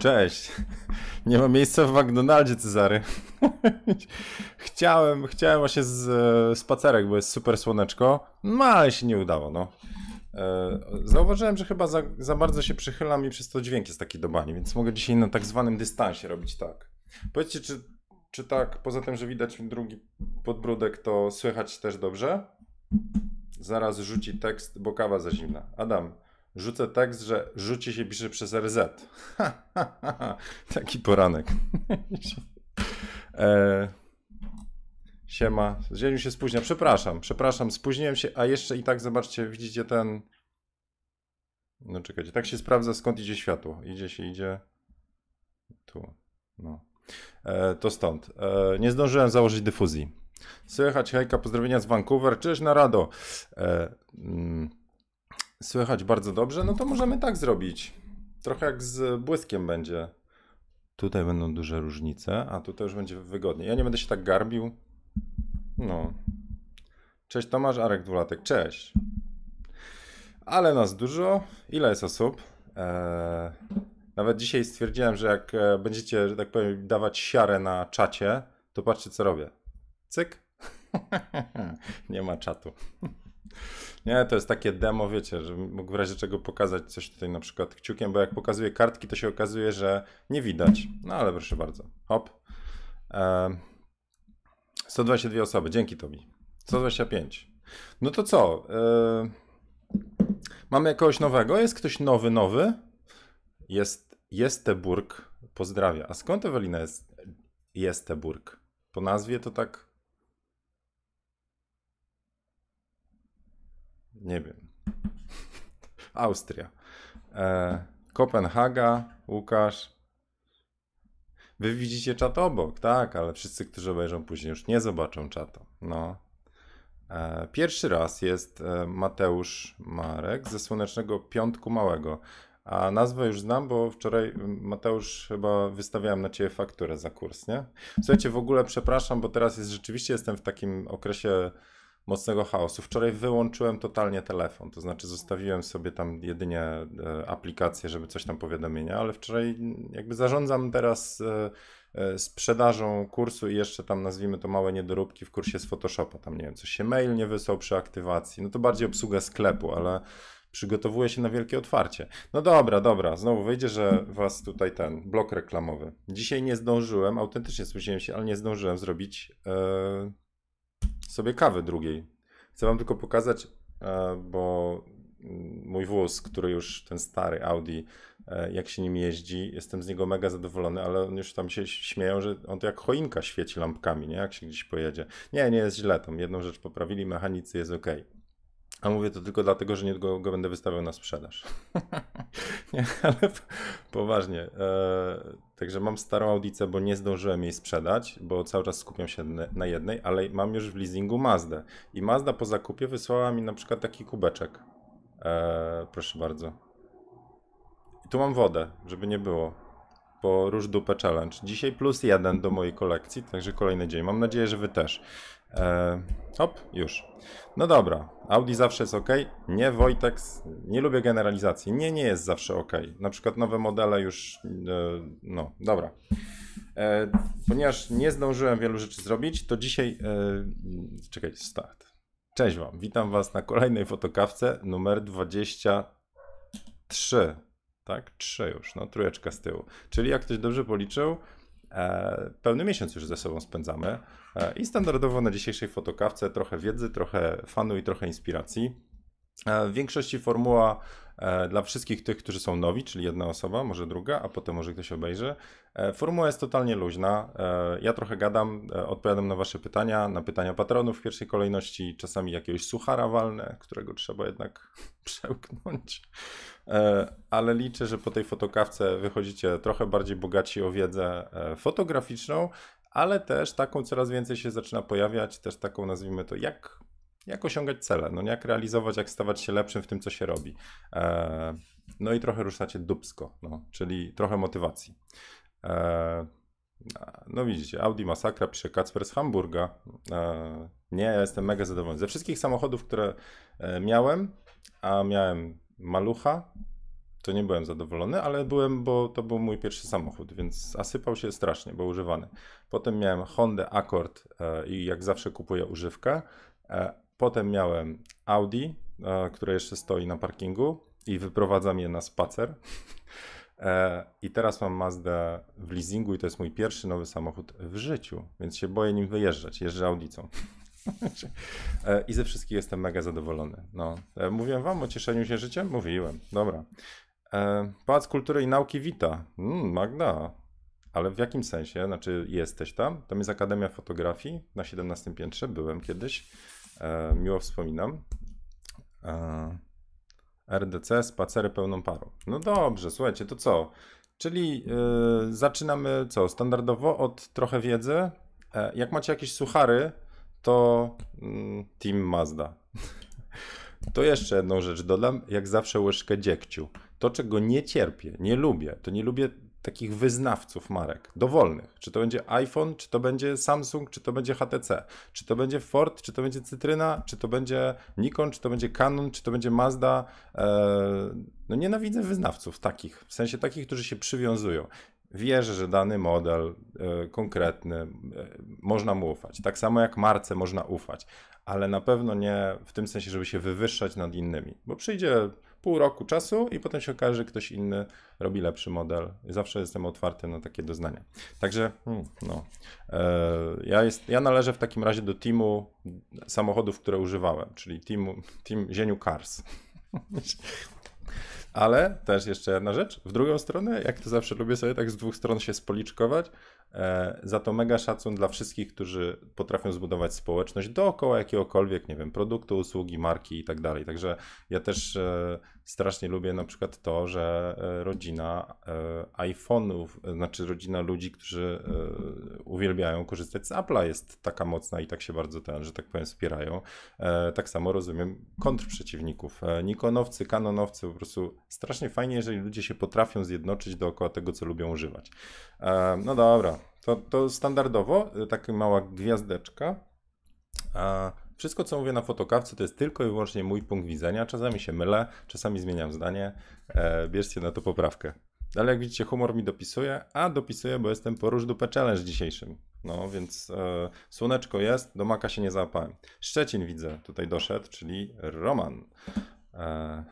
Cześć. Nie ma miejsca w McDonaldzie, Cezary. chciałem, chciałem właśnie z, e, spacerek, bo jest super słoneczko, no ale się nie udało, no. E, zauważyłem, że chyba za, za bardzo się przychylam i przez to dźwięk jest taki dobani, więc mogę dzisiaj na tak zwanym dystansie robić tak. Powiedzcie, czy, czy tak, poza tym, że widać drugi podbródek, to słychać też dobrze? Zaraz rzuci tekst, bo kawa za zimna. Adam, Rzucę tekst, że rzuci się pisze przez RZ. Taki poranek. e, siema. Zieniu się spóźnia. Przepraszam, przepraszam, spóźniłem się, a jeszcze i tak zobaczcie, widzicie ten... No czekajcie, tak się sprawdza skąd idzie światło. Idzie się, idzie... Tu, no. E, to stąd. E, nie zdążyłem założyć dyfuzji. Słychać, hejka, pozdrowienia z Vancouver. Cześć, narado. E, mm słychać bardzo dobrze, no to możemy tak zrobić. Trochę jak z błyskiem będzie. Tutaj będą duże różnice, a tutaj już będzie wygodnie. Ja nie będę się tak garbił. No. Cześć Tomasz, Arek Dwulatek, cześć. Ale nas dużo. Ile jest osób? Eee, nawet dzisiaj stwierdziłem, że jak e, będziecie, że tak powiem, dawać siarę na czacie, to patrzcie co robię. Cyk. nie ma czatu. Nie, to jest takie demo, wiecie, że mógł w razie czego pokazać coś tutaj na przykład kciukiem, bo jak pokazuję kartki, to się okazuje, że nie widać. No ale proszę bardzo. Hop. E, 122 osoby, dzięki Tobi. 125. No to co? E, mamy kogoś nowego? Jest ktoś nowy, nowy? Jest Jesteburg. Pozdrawia. A skąd Ewelina jest Jesteburg? Po nazwie to tak nie wiem, Austria. E, Kopenhaga, Łukasz. Wy widzicie czat obok, tak, ale wszyscy, którzy obejrzą później, już nie zobaczą czata. No. E, pierwszy raz jest e, Mateusz Marek ze Słonecznego Piątku Małego. A nazwę już znam, bo wczoraj Mateusz chyba wystawiałem na ciebie fakturę za kurs, nie? Słuchajcie, w ogóle przepraszam, bo teraz jest rzeczywiście jestem w takim okresie mocnego chaosu. Wczoraj wyłączyłem totalnie telefon, to znaczy zostawiłem sobie tam jedynie e, aplikację, żeby coś tam powiadomienia, ale wczoraj jakby zarządzam teraz e, e, sprzedażą kursu i jeszcze tam nazwijmy to małe niedoróbki w kursie z Photoshopa, tam nie wiem, coś się mail nie wysłał przy aktywacji, no to bardziej obsługa sklepu, ale przygotowuje się na wielkie otwarcie. No dobra, dobra, znowu wyjdzie, że was tutaj ten blok reklamowy. Dzisiaj nie zdążyłem, autentycznie spóźniłem się, ale nie zdążyłem zrobić yy, sobie kawy drugiej. Chcę wam tylko pokazać, e, bo mój wóz, który już ten stary Audi, e, jak się nim jeździ, jestem z niego mega zadowolony, ale on już tam się śmieją, że on to jak choinka świeci lampkami, nie? Jak się gdzieś pojedzie. Nie, nie jest źle, tam jedną rzecz poprawili, mechanicy jest ok. A mówię to tylko dlatego, że niedługo go będę wystawiał na sprzedaż. nie, ale poważnie. E, także mam starą audicę, bo nie zdążyłem jej sprzedać, bo cały czas skupiam się na jednej, ale mam już w leasingu Mazdę. I Mazda po zakupie wysłała mi na przykład taki kubeczek. E, proszę bardzo. I tu mam wodę, żeby nie było. Po Róż Dupę Challenge. Dzisiaj plus jeden do mojej kolekcji, także kolejny dzień. Mam nadzieję, że wy też. E, hop, już. No dobra, Audi zawsze jest ok. Nie, Wojtek, nie lubię generalizacji. Nie, nie jest zawsze ok. Na przykład nowe modele już, e, no dobra. E, ponieważ nie zdążyłem wielu rzeczy zrobić, to dzisiaj, e, czekaj, start. Cześć Wam, witam Was na kolejnej fotokawce numer 23. Tak, 3 już, no trójeczka z tyłu. Czyli jak ktoś dobrze policzył, E, pełny miesiąc już ze sobą spędzamy e, i standardowo na dzisiejszej fotokawce trochę wiedzy, trochę fanu i trochę inspiracji. E, w większości formuła dla wszystkich tych, którzy są nowi, czyli jedna osoba, może druga, a potem może ktoś obejrzy. Formuła jest totalnie luźna. Ja trochę gadam, odpowiadam na Wasze pytania, na pytania patronów w pierwszej kolejności, czasami jakiegoś suchara walne, którego trzeba jednak przełknąć. E, ale liczę, że po tej fotokawce wychodzicie trochę bardziej bogaci o wiedzę e, fotograficzną, ale też taką coraz więcej się zaczyna pojawiać, też taką nazwijmy to jak, jak osiągać cele, no jak realizować, jak stawać się lepszym w tym, co się robi. E, no i trochę ruszacie dubsko, no, czyli trochę motywacji. No widzicie, Audi Masakra pisze Kacper z Hamburga. Nie, ja jestem mega zadowolony. Ze wszystkich samochodów, które miałem, a miałem malucha, to nie byłem zadowolony, ale byłem, bo to był mój pierwszy samochód, więc asypał się strasznie, był używany. Potem miałem Honda Accord e, i jak zawsze kupuję używkę. E, potem miałem Audi, e, które jeszcze stoi na parkingu i wyprowadzam je na spacer. E, I teraz mam Mazdę w leasingu i to jest mój pierwszy nowy samochód w życiu, więc się boję nim wyjeżdżać. Jeżdżę Audicą. E, I ze wszystkich jestem mega zadowolony. No. E, mówiłem wam o cieszeniu się życiem? Mówiłem. Dobra. E, Pałac Kultury i Nauki wita. Mm, Magda. Ale w jakim sensie? Znaczy jesteś tam? Tam jest Akademia Fotografii na 17 piętrze. Byłem kiedyś. miło wspominam. RDC, spacery pełną parą. No dobrze, słuchajcie, to co? Czyli yy, zaczynamy co? Standardowo od trochę wiedzy. jak macie jakieś suchary, to mm, Team Mazda. To jeszcze jedną rzecz dodam, jak zawsze łyżkę dziegciu. To, czego nie cierpię, nie lubię, to nie lubię takich wyznawców marek, dowolnych. Czy to będzie iPhone, czy to będzie Samsung, czy to będzie HTC, czy to będzie Ford, czy to będzie Cytryna, czy to będzie Nikon, czy to będzie Canon, czy to będzie Mazda. Eee, no nienawidzę wyznawców takich, w sensie takich, którzy się przywiązują wierzę, że dany model e, konkretny e, można mu ufać. Tak samo jak marce można ufać, ale na pewno nie w tym sensie, żeby się wywyższać nad innymi, bo przyjdzie pół roku czasu i potem się okaże, że ktoś inny robi lepszy model. Zawsze jestem otwarty na takie doznania. Także hmm, no, e, ja, jest, ja należę w takim razie do teamu samochodów, które używałem, czyli teamu, team Zieniu Cars. Ale też jeszcze jedna rzecz, w drugą stronę, jak to zawsze lubię sobie tak z dwóch stron się spoliczkować, E, za to mega szacun dla wszystkich, którzy potrafią zbudować społeczność dookoła jakiegokolwiek, nie wiem, produktu, usługi, marki i tak dalej. Także ja też e, strasznie lubię na przykład to, że e, rodzina iPhone'ów, znaczy rodzina ludzi, którzy uwielbiają korzystać z Apple'a jest taka mocna i tak się bardzo ten, że tak powiem, wspierają. Tak samo rozumiem kontrprzeciwników. Nikonowcy, kanonowcy, po prostu strasznie fajnie, jeżeli ludzie się potrafią zjednoczyć dookoła tego, co lubią używać. No dobra, to, to standardowo, y, taka mała gwiazdeczka. A wszystko, co mówię na fotokawce, to jest tylko i wyłącznie mój punkt widzenia. Czasami się mylę, czasami zmieniam zdanie. E, bierzcie na to poprawkę. Ale jak widzicie, humor mi dopisuje, a dopisuje, bo jestem po różdupę challenge dzisiejszym. No, więc e, słoneczko jest, do maka się nie załapałem. Szczecin widzę, tutaj doszedł, czyli Roman. E,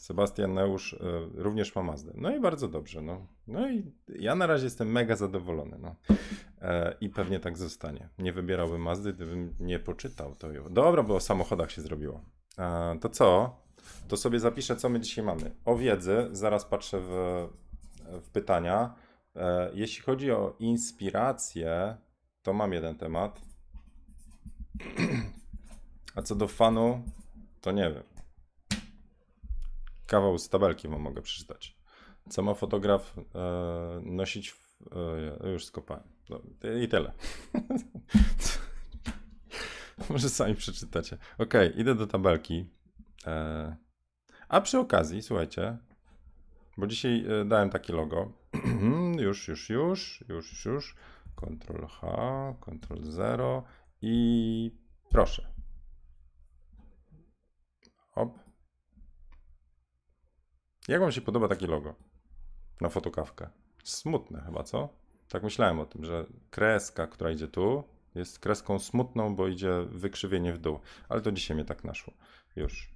Sebastian Neusz e, również ma Mazdę. No i bardzo dobrze. No. no i ja na razie jestem mega zadowolony. No. E, I pewnie tak zostanie. Nie wybierałbym Mazdy, gdybym nie poczytał to. Dobra, bo o samochodach się zrobiło. E, to co? To sobie zapiszę, co my dzisiaj mamy. O wiedzy, zaraz patrzę w, w pytania. E, jeśli chodzi o inspirację, to mam jeden temat. A co do fanu, to nie wiem kawał z tabelki wam mogę przeczytać. Co ma fotograf e, nosić? W, e, już skopałem. No, I tyle. Może sami przeczytacie. Ok, idę do tabelki. E, a przy okazji, słuchajcie, bo dzisiaj e, dałem takie logo. już, już, już, już, już. Ctrl H, Ctrl 0 i proszę. Hop. Jak wam się podoba takie logo na fotokawkę? Smutne chyba, co? Tak myślałem o tym, że kreska, która idzie tu, jest kreską smutną, bo idzie wykrzywienie w dół. Ale to dzisiaj mnie tak naszło. Już.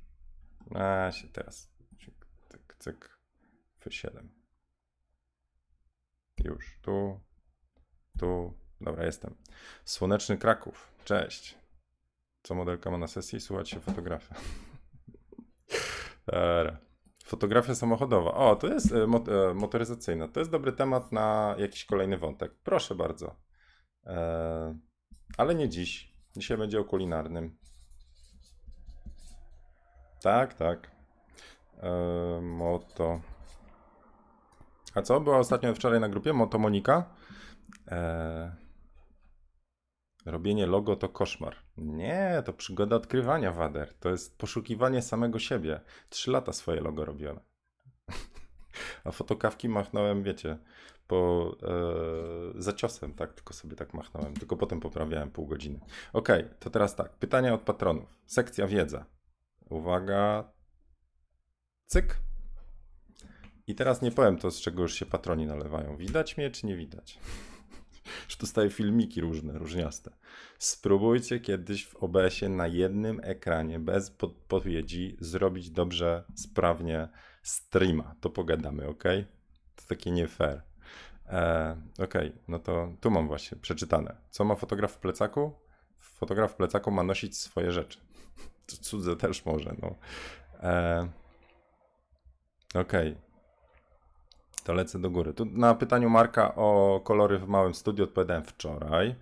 A się teraz. Cyk, cyk, cyk. F7. Już. Tu. Tu. Dobra, jestem. Słoneczny Kraków. Cześć. Co modelka ma na sesji? Słuchać się fotografia. Dobra. Fotografia samochodowa. O, to jest e, mot, e, motoryzacyjna. To jest dobry temat na jakiś kolejny wątek. Proszę bardzo. E, ale nie dziś. Dzisiaj będzie o kulinarnym. Tak, tak. E, moto. A co? Była ostatnio wczoraj na grupie Moto Monika robienie logo to koszmar. Nie, to przygoda odkrywania wader. To jest poszukiwanie samego siebie. Trzy lata swoje logo robione. A fotokawki machnąłem, wiecie, po e, za tak? Tylko sobie tak machnąłem, tylko potem poprawiałem pół godziny. Ok, to teraz tak. Pytania od patronów. Sekcja wiedza. Uwaga. Cyk. I teraz nie powiem to, z czego już się patroni nalewają. Widać mnie, czy nie widać? że dostaję filmiki różne, różniaste. Spróbujcie kiedyś w OBS-ie na jednym ekranie bez podpowiedzi zrobić dobrze, sprawnie streama. To pogadamy, ok? To takie nie fair. E, ok, no to tu mam właśnie przeczytane. Co ma fotograf w plecaku? Fotograf w plecaku ma nosić swoje rzeczy. Cudze też może, no. E, Okej, okay to lecę do góry. Tu na pytaniu Marka o kolory w małym studiu odpowiadałem wczoraj.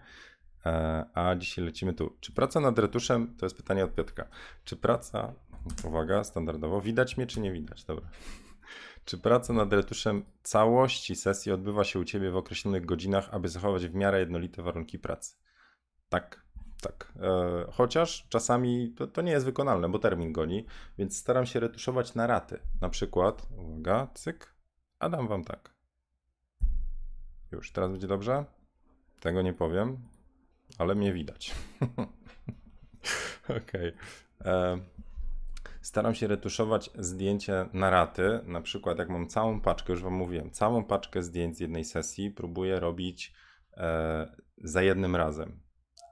E, a dzisiaj lecimy tu. Czy praca nad retuszem, to jest pytanie od Piotka. Czy praca, uwaga, standardowo, widać mnie czy nie widać? Dobra. Czy praca nad retuszem całości sesji odbywa się u Ciebie w określonych godzinach, aby zachować w miarę jednolite warunki pracy? Tak, tak. E, chociaż czasami to, to, nie jest wykonalne, bo termin goni, więc staram się retuszować na raty. Na przykład, uwaga, cyk, a dam wam tak. Już, teraz będzie dobrze? Tego nie powiem, ale mnie widać. Okej. Okay. E, staram się retuszować zdjęcie na raty. Na przykład, jak mam całą paczkę, już Wam mówiłem, całą paczkę zdjęć z jednej sesji, próbuję robić e, za jednym razem.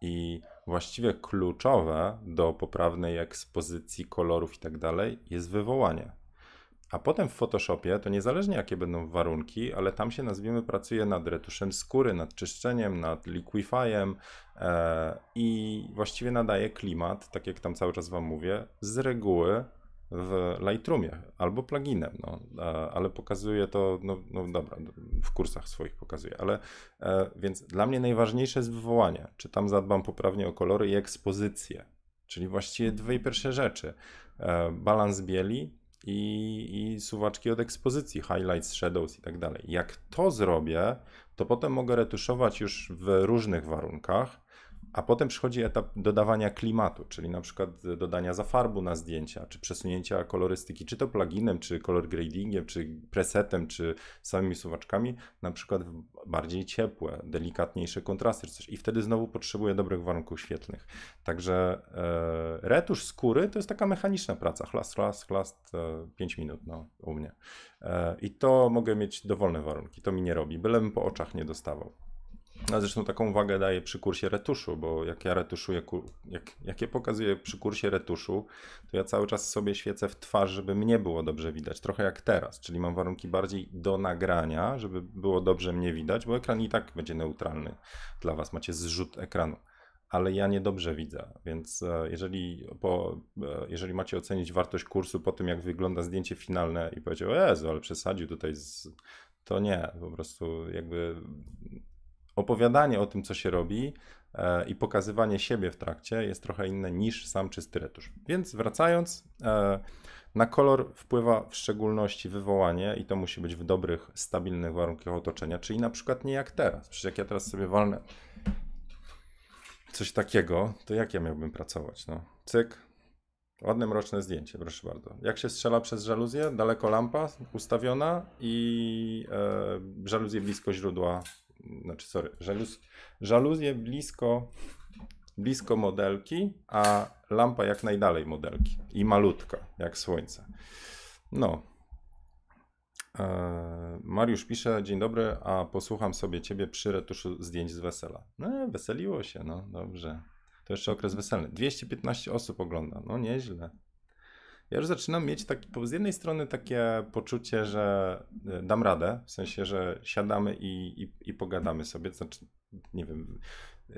I właściwie kluczowe do poprawnej ekspozycji kolorów i tak dalej jest wywołanie. A potem w Photoshopie, to niezależnie jakie będą warunki, ale tam się nazwijmy pracuje nad retuszem skóry, nad czyszczeniem, nad liquifyem e, i właściwie nadaje klimat, tak jak tam cały czas wam mówię, z reguły w Lightroomie albo pluginem, no, e, ale pokazuje to, no, no dobra, w kursach swoich pokazuje, ale e, więc dla mnie najważniejsze jest wywołanie, czy tam zadbam poprawnie o kolory i ekspozycję, czyli właściwie dwie pierwsze rzeczy. E, balans bieli, i, i suwaczki od ekspozycji, highlights, shadows i tak dalej. Jak to zrobię, to potem mogę retuszować już w różnych warunkach a potem przychodzi etap dodawania klimatu, czyli na przykład dodania zafarbu na zdjęcia, czy przesunięcia kolorystyki, czy to pluginem, czy color gradingiem, czy presetem, czy samymi suwaczkami, na przykład bardziej ciepłe, delikatniejsze kontrasty czy coś. I wtedy znowu potrzebuje dobrych warunków świetlnych. Także e, retusz skóry to jest taka mechaniczna praca, chlast, chlast, chlast, e, 5 minut no, u mnie. E, I to mogę mieć dowolne warunki, to mi nie robi, bylem po oczach nie dostawał. A no, zresztą taką wagę daję przy kursie retuszu, bo jak ja retuszuję, jak, jak je pokazuję przy kursie retuszu, to ja cały czas sobie świecę w twarz, żeby mnie było dobrze widać, trochę jak teraz, czyli mam warunki bardziej do nagrania, żeby było dobrze mnie widać, bo ekran i tak będzie neutralny dla Was, macie zrzut ekranu. Ale ja niedobrze widzę, więc e, jeżeli, po, e, jeżeli macie ocenić wartość kursu po tym, jak wygląda zdjęcie finalne i powiedzieć, o Jezu, ale przesadził tutaj z... To nie, po prostu jakby opowiadanie o tym, co się robi e, i pokazywanie siebie w trakcie jest trochę inne niż sam czysty retusz. Więc wracając, e, na kolor wpływa w szczególności wywołanie i to musi być w dobrych, stabilnych warunkach otoczenia, czyli na przykład nie jak teraz. Przecież jak ja teraz sobie walnę coś takiego, to jak ja miałbym pracować? No, cyk, Ładne mroczne zdjęcie, proszę bardzo. Jak się strzela przez żaluzję, daleko lampa ustawiona i e, żaluzję blisko źródła znaczy sorry, żaluz, żaluzje blisko, blisko modelki, a lampa jak najdalej modelki i malutka, jak słońce. No. E, Mariusz pisze, dzień dobry, a posłucham sobie ciebie przy retuszu zdjęć z wesela. No, weseliło się, no dobrze. To jeszcze okres weselny. 215 osób ogląda, no nieźle ja już zaczynam mieć taki, z jednej strony takie poczucie, że e, dam radę, w sensie, że siadamy i, i, i pogadamy sobie, znaczy, nie wiem, e,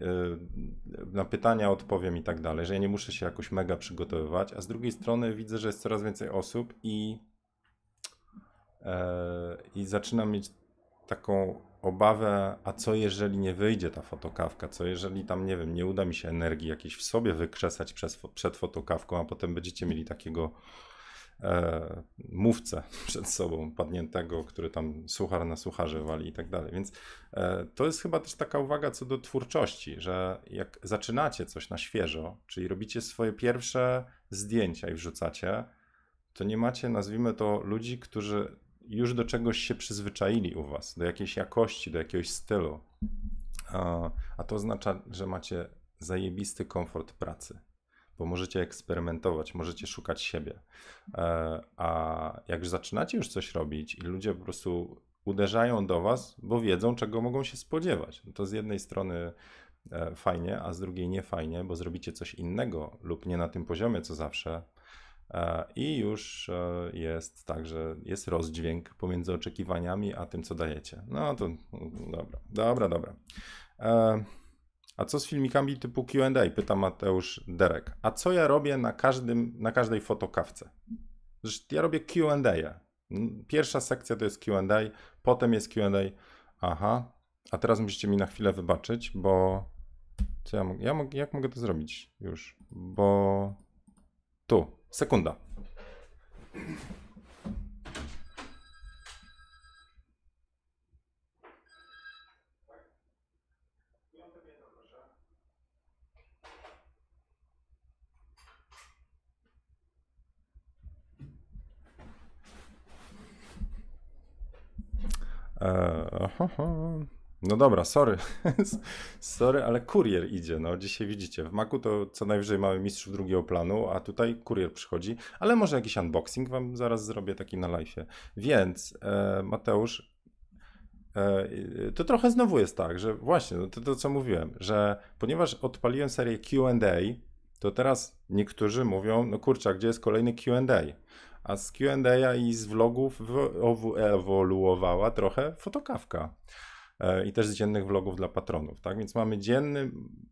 na pytania odpowiem i tak dalej, że ja nie muszę się jakoś mega przygotowywać, a z drugiej strony widzę, że jest coraz więcej osób i, e, i zaczynam mieć taką obawę, a co jeżeli nie wyjdzie ta fotokawka, co jeżeli tam, nie wiem, nie uda mi się energii jakiejś w sobie wykrzesać przez, przed fotokawką, a potem będziecie mieli takiego e, mówcę przed sobą padniętego, który tam suchar na sucharze wali i tak dalej. Więc e, to jest chyba też taka uwaga co do twórczości, że jak zaczynacie coś na świeżo, czyli robicie swoje pierwsze zdjęcia i wrzucacie, to nie macie, nazwijmy to, ludzi, którzy już do czegoś się przyzwyczaili u was, do jakiejś jakości, do jakiegoś stylu. A, a to oznacza, że macie zajebisty komfort pracy, bo możecie eksperymentować, możecie szukać siebie. E, a jak zaczynacie już coś robić i ludzie po prostu uderzają do was, bo wiedzą, czego mogą się spodziewać. No to z jednej strony e, fajnie, a z drugiej nie fajnie, bo zrobicie coś innego lub nie na tym poziomie co zawsze E, i już e, jest także jest rozdźwięk pomiędzy oczekiwaniami a tym, co dajecie. No to dobra, dobra, dobra. E, a co z filmikami typu QA? Pyta Mateusz Derek. A co ja robię na, każdym, na każdej fotokawce? Zresztą ja robię QA. Mm, pierwsza sekcja to jest QA, potem jest QA. Aha, a teraz musicie mi na chwilę wybaczyć, bo. Co ja, ja jak mogę to zrobić już? Bo. Tu. Sekunda. E, no dobra, sorry. sorry, ale kurier idzie. No dzisiaj widzicie, w Macu to co najwyżej mamy mistrzów drugiego planu, a tutaj kurier przychodzi, ale może jakiś unboxing wam zaraz zrobię taki na live. Więc e, Mateusz, e, e to trochę znowu jest tak, że właśnie no to, to co mówiłem, że ponieważ odpaliłem serię QA, to teraz niektórzy mówią, no kurczę, gdzie jest kolejny QA? a z Q&A i z vlogów ewoluowała trochę fotokawka. E, i też z dziennych vlogów dla patronów, tak? Więc mamy dzienny,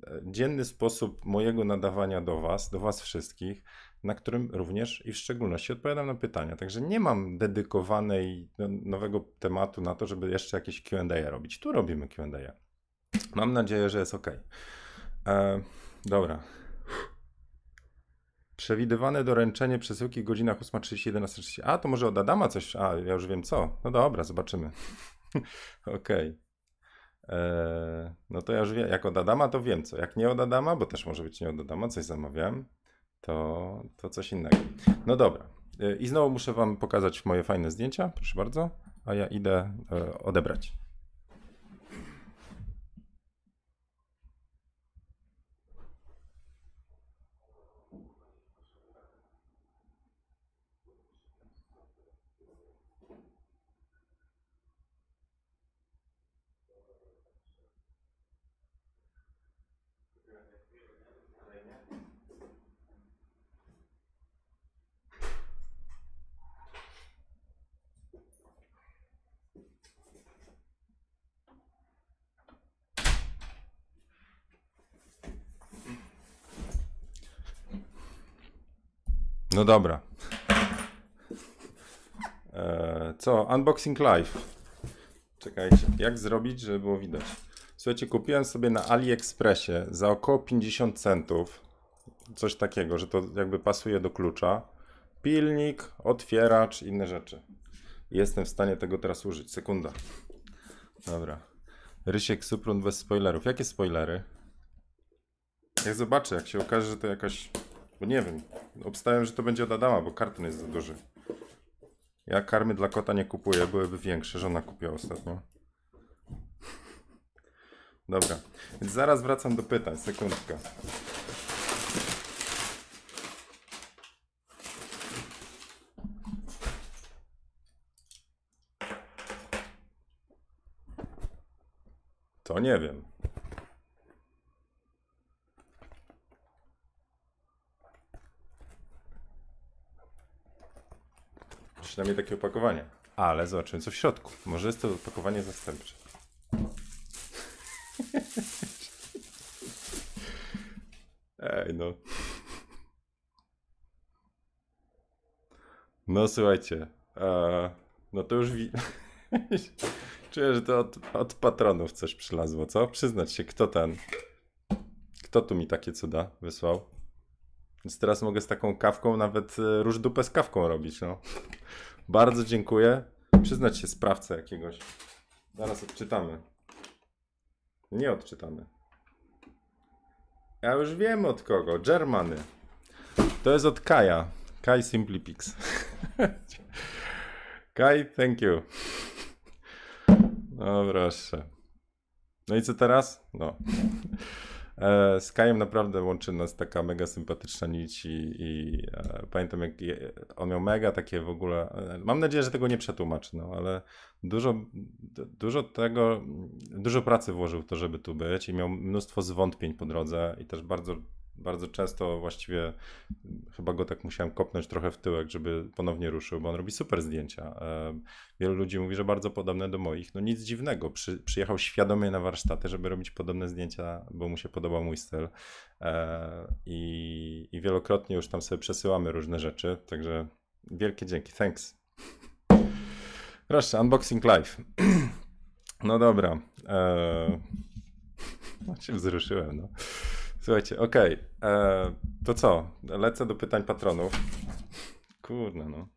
e, dzienny sposób mojego nadawania do Was, do Was wszystkich, na którym również i w szczególności odpowiadam na pytania. Także nie mam dedykowanej no, nowego tematu na to, żeby jeszcze jakieś QA -e robić. Tu robimy QA. Mam nadzieję, że jest ok. E, dobra. Przewidywane doręczenie przesyłki w godzinach 8.30, 11.30. A, to może od Adama coś. A, ja już wiem co. No dobra, zobaczymy. Okej. Okay. E, no to ja już wiem, jak od Adama to wiem co. Jak nie od Adama, bo też może być nie od Adama, coś zamawiałem, to, to coś innego. No dobra. E, I znowu muszę wam pokazać moje fajne zdjęcia, proszę bardzo, a ja idę e, odebrać. No dobra. E, co? Unboxing live. Czekajcie, jak zrobić, żeby było widać? Słuchajcie, kupiłem sobie na AliExpressie za około 50 centów coś takiego, że to jakby pasuje do klucza. Pilnik, otwieracz, inne rzeczy. Jestem w stanie tego teraz użyć. Sekunda. Dobra. Rysiek Suprun bez spoilerów. Jakie spoilery? Jak zobaczę, jak się okaże, że to jakaś bo nie wiem. Obstają, że to będzie od Adama, bo karton jest za duży. Ja karmy dla kota nie kupuję, byłyby większe. Żona kupiła ostatnio. Dobra, więc zaraz wracam do pytań. Sekundkę. To nie wiem. Przynajmniej takie opakowanie. Ale zobaczymy, co w środku. Może jest to opakowanie zastępcze. Ej, no. No słuchajcie, e, no to już wi- czuję, że to od, od, patronów coś przylazło, co? Przyznać się, kto ten, kto tu mi takie cuda wysłał? Więc teraz mogę z taką kawką nawet e, różdupę z kawką robić, no. Bardzo dziękuję. Przyznać się sprawcę jakiegoś. Zaraz odczytamy. Nie odczytamy. Ja już wiem od kogo. Germany. To jest od Kaja. Kaj Simplipix. Kaj, thank you. No proszę. No i co teraz? No z e, Kajem naprawdę łączy nas taka mega sympatyczna nić i, i e, pamiętam jak je, on miał mega takie w ogóle, e, mam nadzieję, że tego nie przetłumaczy, no ale dużo, dużo tego, dużo pracy włożył w to, żeby tu być i miał mnóstwo zwątpień po drodze i też bardzo bardzo często właściwie chyba go tak musiałem kopnąć trochę w tyłek, żeby ponownie ruszył, bo on robi super zdjęcia. E, wielu ludzi mówi, że bardzo podobne do moich. No nic dziwnego, Przy, przyjechał świadomie na warsztaty, żeby robić podobne zdjęcia, bo mu się podoba mój styl. E, I, i wielokrotnie już tam sobie przesyłamy różne rzeczy, także wielkie dzięki, thanks. Proszę, unboxing live. No dobra. Eee... No się wzruszyłem, no. Słuchajcie, okej. Okay. E, to co? Lecę do pytań patronów. Kurde, no.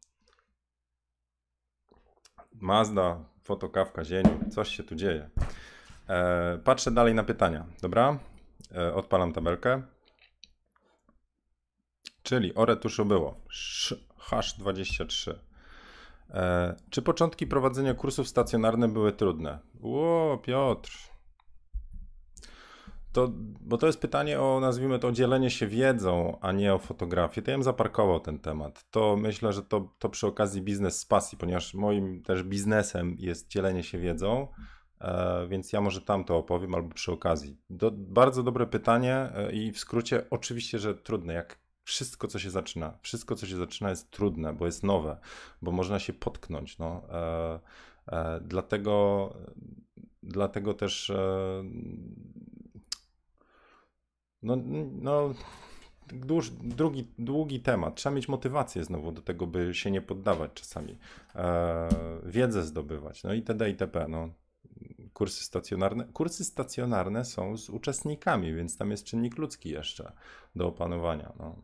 Mazda, fotokawka, zieniu. Coś się tu dzieje. E, patrzę dalej na pytania, dobra? E, odpalam tabelkę. Czyli o retuszu było. Hash 23. E, czy początki prowadzenia kursów stacjonarnych były trudne? Ło, Piotr to, bo to jest pytanie o, nazwijmy to, dzielenie się wiedzą, a nie o fotografię. To ja bym zaparkował ten temat. To myślę, że to, to przy okazji biznes z pasji, ponieważ moim też biznesem jest dzielenie się wiedzą, e, więc ja może tam to opowiem albo przy okazji. Do, bardzo dobre pytanie e, i w skrócie oczywiście, że trudne, jak wszystko, co się zaczyna. Wszystko, co się zaczyna jest trudne, bo jest nowe, bo można się potknąć. No. E, e, dlatego, dlatego też e, no, no dłuż, drugi, długi temat. Trzeba mieć motywację znowu do tego, by się nie poddawać czasami. E, wiedzę zdobywać, no itd. itp. No, kursy stacjonarne. Kursy stacjonarne są z uczestnikami, więc tam jest czynnik ludzki jeszcze do opanowania. No.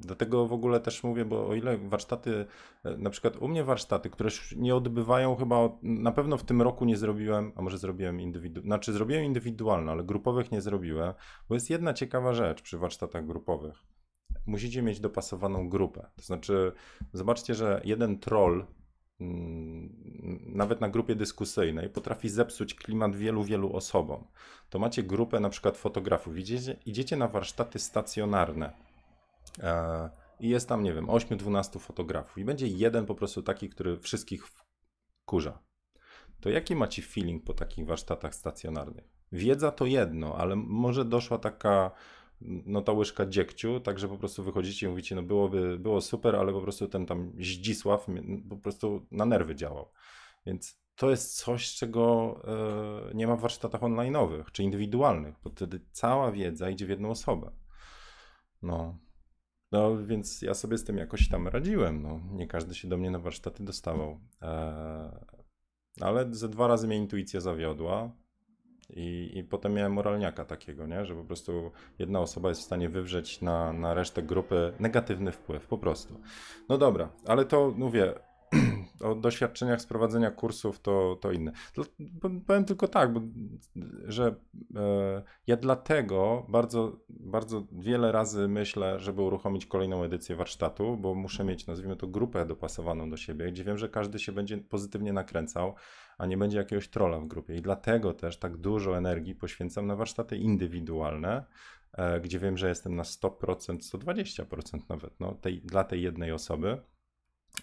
Dlatego w ogóle też mówię, bo o ile warsztaty, e, na przykład u mnie warsztaty, które już nie odbywają chyba, na pewno w tym roku nie zrobiłem, a może zrobiłem indywidualne, znaczy zrobiłem indywidualne, ale grupowych nie zrobiłem, bo jest jedna ciekawa rzecz przy warsztatach grupowych. Musicie mieć dopasowaną grupę. To znaczy, zobaczcie, że jeden troll mm, nawet na grupie dyskusyjnej, potrafi zepsuć klimat wielu, wielu osobom. To macie grupę na przykład fotografów, idziecie, idziecie na warsztaty stacjonarne, i jest tam, nie wiem, 8-12 fotografów i będzie jeden po prostu taki, który wszystkich kurza. To jaki macie feeling po takich warsztatach stacjonarnych? Wiedza to jedno, ale może doszła taka no ta łyżka tak także po prostu wychodzicie i mówicie, no byłoby, było super, ale po prostu ten tam Zdzisław no, po prostu na nerwy działał. Więc to jest coś, czego y, nie ma w warsztatach online'owych czy indywidualnych, bo wtedy cała wiedza idzie w jedną osobę. No, no więc ja sobie z tym jakoś tam radziłem. No. Nie każdy się do mnie na warsztaty dostawał. Eee, ale ze dwa razy mnie intuicja zawiodła. I, I potem miałem moralniaka takiego, nie? że po prostu jedna osoba jest w stanie wywrzeć na, na resztę grupy negatywny wpływ, po prostu. No dobra, ale to mówię, no o doświadczeniach z prowadzenia kursów to, to inne. Powiem tylko tak, bo, że e, ja dlatego bardzo, bardzo wiele razy myślę, żeby uruchomić kolejną edycję warsztatu, bo muszę mieć, nazwijmy to, grupę dopasowaną do siebie, gdzie wiem, że każdy się będzie pozytywnie nakręcał, a nie będzie jakiegoś trola w grupie. I dlatego też tak dużo energii poświęcam na warsztaty indywidualne, e, gdzie wiem, że jestem na 100%, 120% nawet no, tej, dla tej jednej osoby.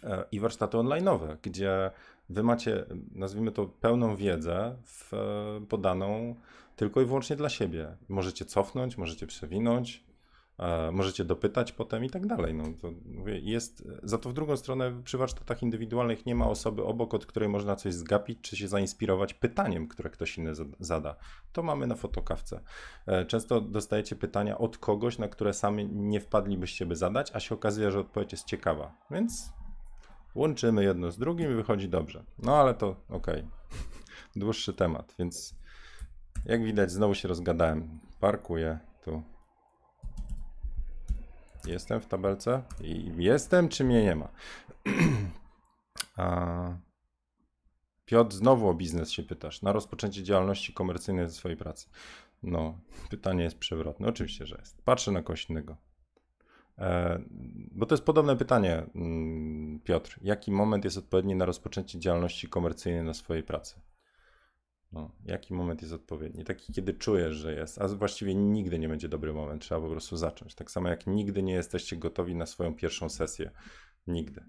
E, i warsztaty online'owe, gdzie wy macie, nazwijmy to, pełną wiedzę w, e, podaną tylko i wyłącznie dla siebie. Możecie cofnąć, możecie przewinąć, e, możecie dopytać potem i tak dalej. No, to mówię, jest, za to w drugą stronę przy warsztatach indywidualnych nie ma osoby obok, od której można coś zgapić, czy się zainspirować pytaniem, które ktoś inny zada. To mamy na fotokawce. często dostajecie pytania od kogoś, na które sami nie wpadlibyście by zadać, a się okazuje, że odpowiedź jest ciekawa. Więc Łączymy jedno z drugim i wychodzi dobrze. No ale to ok. Dłuższy temat, więc jak widać znowu się rozgadałem. Parkuję tu. Jestem w tabelce? I jestem, czy mnie nie ma? A... Piotr, znowu o biznes się pytasz. Na rozpoczęcie działalności komercyjnej ze swojej pracy. No, pytanie jest przewrotne. Oczywiście, że jest. Patrzę na kogoś innego. E, bo to jest podobne pytanie, mm, Piotr. Jaki moment jest odpowiedni na rozpoczęcie działalności komercyjnej na swojej pracy? No, jaki moment jest odpowiedni? Taki, kiedy czujesz, że jest, a właściwie nigdy nie będzie dobry moment, trzeba po prostu zacząć. Tak samo jak nigdy nie jesteście gotowi na swoją pierwszą sesję. Nigdy.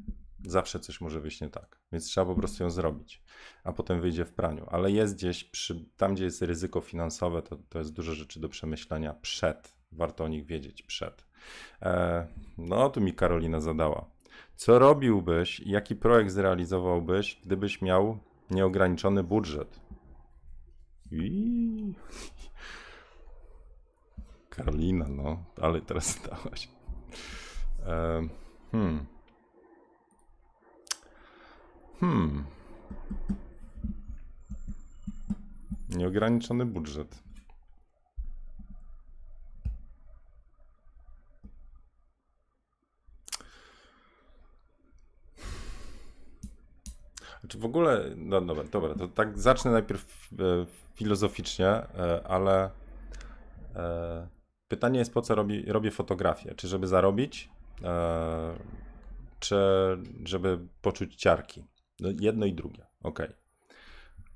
Zawsze coś może wyjść nie tak, więc trzeba po prostu ją zrobić, a potem wyjdzie w praniu. Ale jest gdzieś, przy, tam gdzie jest ryzyko finansowe, to, to jest dużo rzeczy do przemyślenia przed. Warto o nich wiedzieć przed. E, no, tu mi Karolina zadała. Co robiłbyś, jaki projekt zrealizowałbyś, gdybyś miał nieograniczony budżet? I... Karolina, no, ale teraz dałaś. E, hmm. Hmm. Nieograniczony budżet. Czy w ogóle, no dobra, dobra, to tak zacznę najpierw e, filozoficznie, e, ale e, pytanie jest, po co robi, robię fotografię? Czy żeby zarobić, czy żeby poczuć ciarki? No jedno i drugie, ok.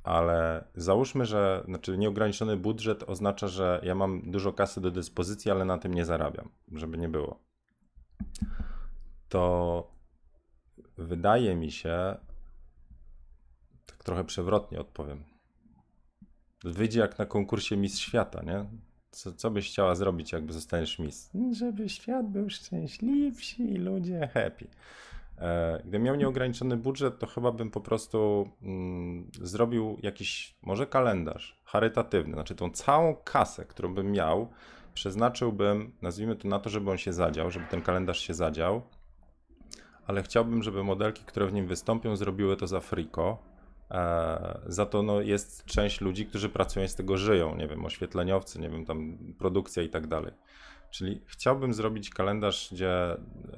Ale załóżmy, że znaczy nieograniczony budżet oznacza, że ja mam dużo kasy do dyspozycji, ale na tym nie zarabiam, żeby nie było. To wydaje mi się, trochę przewrotnie odpowiem. Wyjdzie jak na konkursie Miss Świata, nie? Co, co byś chciała zrobić, jakby zostaniesz Miss? No, żeby świat był szczęśliwszy i ludzie happy. E, gdybym miał nieograniczony budżet, to chyba bym po prostu mm, zrobił jakiś, może kalendarz charytatywny. Znaczy, tą całą kasę, którą bym miał, przeznaczyłbym, nazwijmy to na to, żeby on się zadział, żeby ten kalendarz się zadział, ale chciałbym, żeby modelki, które w nim wystąpią, zrobiły to za friko E, za to no, jest część ludzi, którzy pracują i z tego żyją, nie wiem, oświetleniowcy, nie wiem, tam produkcja i tak dalej. Czyli chciałbym zrobić kalendarz, gdzie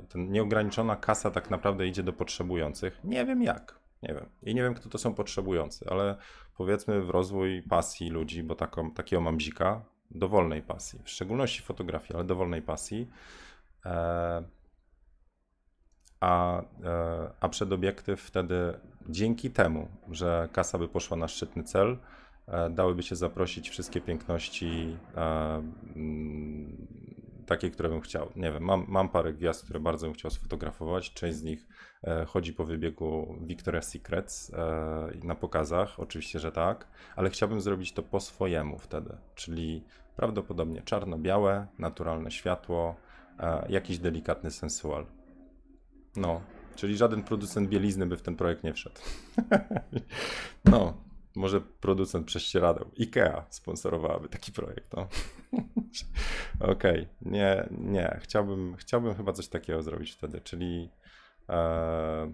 ten nieograniczona kasa tak naprawdę idzie do potrzebujących. Nie wiem jak, nie wiem. I nie wiem, kto to są potrzebujący, ale powiedzmy w rozwój pasji ludzi, bo taką, takiego mam bzika, dowolnej pasji, w szczególności fotografii, ale dowolnej pasji. E, a, e, a przedobiektyw wtedy dzięki temu, że kasa by poszła na szczytny cel, e, dałyby się zaprosić wszystkie piękności e, takie, które bym chciał. Nie wiem, mam, mam parę gwiazd, które bardzo bym chciał sfotografować. Część z nich chodzi po wybiegu Victoria's Secrets na pokazach, oczywiście, że tak, ale chciałbym zrobić to po swojemu wtedy, czyli prawdopodobnie czarno-białe, naturalne światło, jakiś delikatny sensual. No, czyli żaden producent bielizny by w ten projekt nie wszedł. no, może producent prześcieradeł. IKEA sponsorowałaby taki projekt. No. Okej, okay. nie, nie. Chciałbym, chciałbym chyba coś takiego zrobić wtedy, czyli e,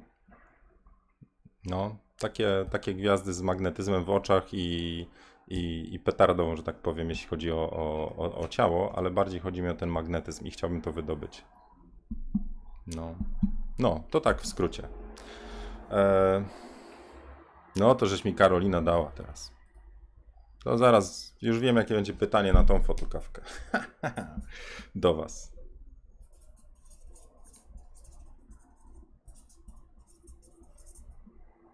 no, takie, takie gwiazdy z magnetyzmem w oczach i, i, i petardą, że tak powiem, jeśli chodzi o, o, o, o ciało, ale bardziej chodzi mi o ten magnetyzm i chciałbym to wydobyć. No. No, to tak w skrócie. Eee, no, to żeś mi Karolina dała teraz. To zaraz, już wiem jakie będzie pytanie na tą fotokawkę. Do Was.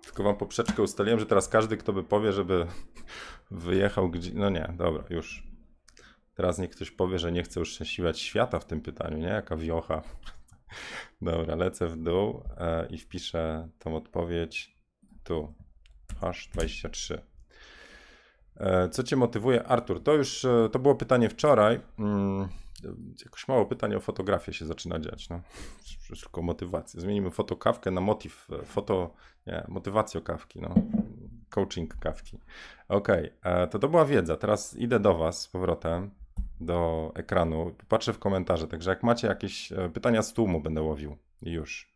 Tylko Wam poprzeczkę ustaliłem, że teraz każdy, kto by powie, żeby wyjechał gdzie... No nie, dobra, już. Teraz niech ktoś powie, że nie chce uszczęśliwiać świata w tym pytaniu, nie? Jaka wiocha. Dobra, lecę w dół e, i wpiszę tą odpowiedź tu. Aż 23. E, co cię motywuje, Artur? To już e, to było pytanie wczoraj. Mm, jakoś mało pytanie o fotografię się zaczyna dziać. No. tylko motywację. Zmienimy fotokawkę na motyw, foto, nie, kawki, no. coaching kawki. Okej, okay. to to była wiedza. Teraz idę do Was z powrotem do ekranu. Patrzę w komentarze, także jak macie jakieś e, pytania z tłumu, będę łowił. Już.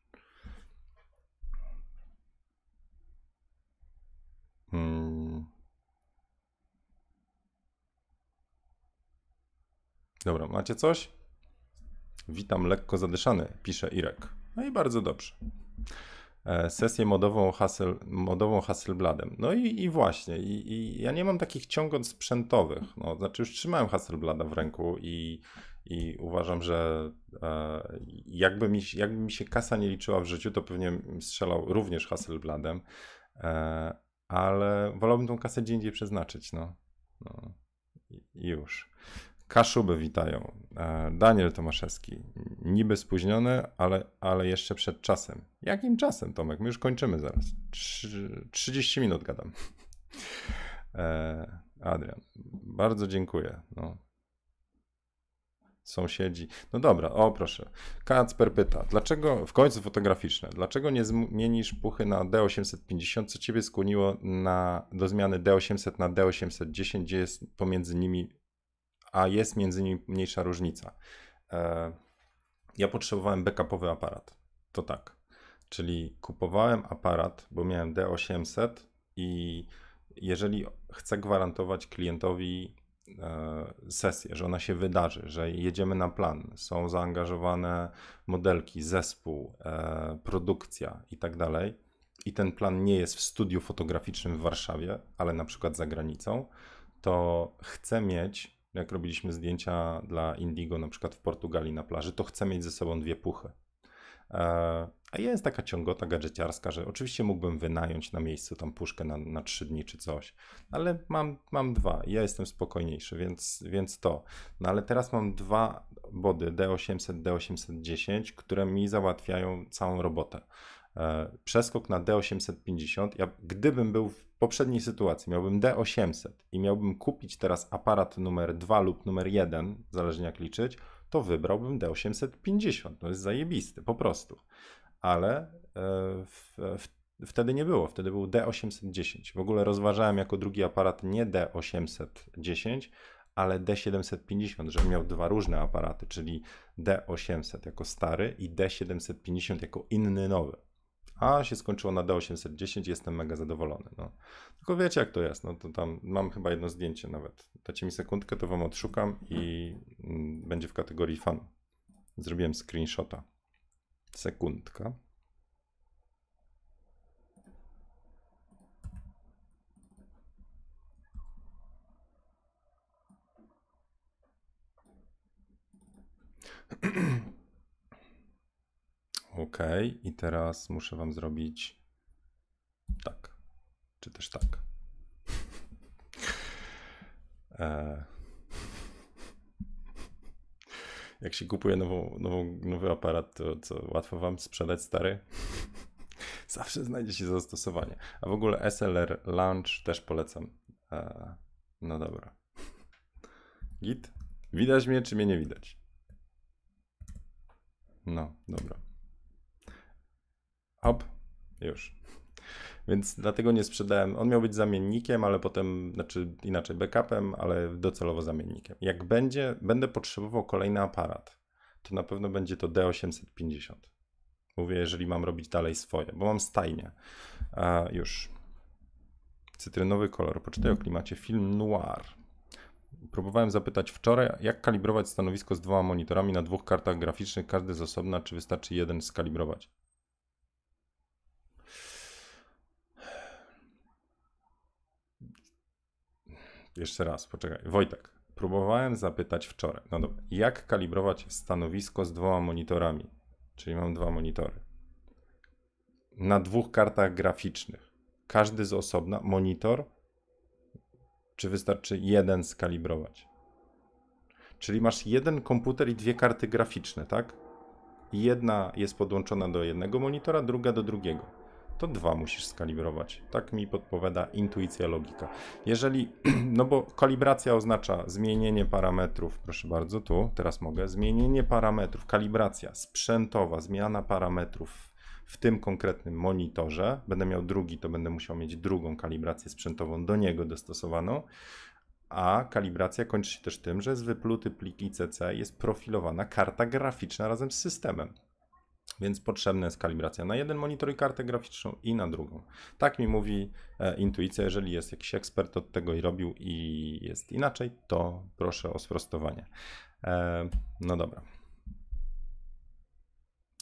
Hmm. Dobra, macie coś? Witam lekko zadyszany, pisze Irek. No i bardzo dobrze. E, sesję modową, Hassel, modową Hasselbladem. No i, i właśnie, i, i, ja nie mam takich ciągot sprzętowych. No, znaczy już trzymałem Hasselblada w ręku i, i uważam, że e, jakby, mi, jakby mi się kasa nie liczyła w życiu, to pewnie strzelał również Hasselbladem, e, ale wolałbym tą kasę gdzie indziej przeznaczyć. No. no. I już. Kaszuby witają. E, Daniel Tomaszewski. Niby spóźniony, ale, ale jeszcze przed czasem. Jakim czasem, Tomek? My już kończymy zaraz. 30 minut gadam. E, Adrian, bardzo dziękuję. No. Sąsiedzi. No dobra, o proszę. Kacper pyta, dlaczego w końcu fotograficzne, dlaczego nie zmienisz puchy na D850? Co ciebie skłoniło na, do zmiany D800 na D810, gdzie jest pomiędzy nimi a jest między nimi mniejsza różnica. E, ja potrzebowałem backupowy aparat. To tak. Czyli kupowałem aparat, bo miałem D800 i jeżeli chcę gwarantować klientowi e, sesję, że ona się wydarzy, że jedziemy na plan, są zaangażowane modelki, zespół, e, produkcja i tak dalej, i ten plan nie jest w studiu fotograficznym w Warszawie, ale na przykład za granicą, to chcę mieć jak robiliśmy zdjęcia dla Indigo na przykład w Portugalii na plaży, to chcę mieć ze sobą dwie puchy. E, a jest taka ciągota gadżeciarska, że oczywiście mógłbym wynająć na miejscu tam puszkę na, na dni czy coś, ale mam, mam dwa i ja jestem spokojniejszy, więc, więc to. No ale teraz mam dwa body D800, D810, które mi załatwiają całą robotę. E, przeskok na D850. Ja, gdybym był w poprzedniej sytuacji, miałbym D800 i miałbym kupić teraz aparat numer 2 lub numer 1, zależnie jak liczyć, to wybrałbym D850. To jest zajebisty, po prostu. Ale e, w, w, wtedy nie było, wtedy był D810. W ogóle rozważałem jako drugi aparat nie D810, ale D750, że miał dwa różne aparaty, czyli D800 jako stary i D750 jako inny nowy a się skończyło na D810, jestem mega zadowolony. No. Tylko wiecie jak to jest, no to tam mam chyba jedno zdjęcie nawet. Dacie mi sekundkę, to wam odszukam i mm, będzie w kategorii fan. Zrobiłem screenshota. Sekundka. OK i teraz muszę wam zrobić tak, czy też tak. E... Jak się kupuje nową, nową, nowy aparat, to co, łatwo wam sprzedać stary? Zawsze znajdzie się zastosowanie. A w ogóle SLR Launch też polecam. E... No dobra. Git? Widać mnie, czy mnie nie widać? No, dobra. Hop, już. Więc dlatego nie sprzedałem. On miał być zamiennikiem, ale potem, znaczy inaczej, backupem, ale docelowo zamiennikiem. Jak będzie, będę potrzebował kolejny aparat, to na pewno będzie to D850. Mówię, jeżeli mam robić dalej swoje, bo mam stajnie. A, już. Cytrynowy kolor. Poczytaj o klimacie. Film noir. Próbowałem zapytać wczoraj, jak kalibrować stanowisko z dwoma monitorami na dwóch kartach graficznych, każdy z osobna, czy wystarczy jeden skalibrować? Jeszcze raz, poczekaj. Wojtek, próbowałem zapytać wczoraj. No dobra, jak kalibrować stanowisko z dwoma monitorami? Czyli mam dwa monitory. Na dwóch kartach graficznych. Każdy z osobna monitor, czy wystarczy jeden skalibrować? Czyli masz jeden komputer i dwie karty graficzne, tak? Jedna jest podłączona do jednego monitora, druga do drugiego to dwa musisz skalibrować. Tak mi podpowiada intuicja, logika. Jeżeli, no bo kalibracja oznacza zmienienie parametrów, proszę bardzo, tu, teraz mogę, zmienienie parametrów, kalibracja sprzętowa, zmiana parametrów w tym konkretnym monitorze. Będę miał drugi, to będę musiał mieć drugą kalibrację sprzętową do niego dostosowaną. A kalibracja kończy się też tym, że z wypluty pliki CC jest profilowana karta graficzna razem z systemem więc potrzebna jest kalibracja na jeden monitor i kartę graficzną i na drugą. Tak mi mówi e, intuicja, jeżeli jest jakiś ekspert od tego i robił i jest inaczej, to proszę o sprostowanie. E, no dobra.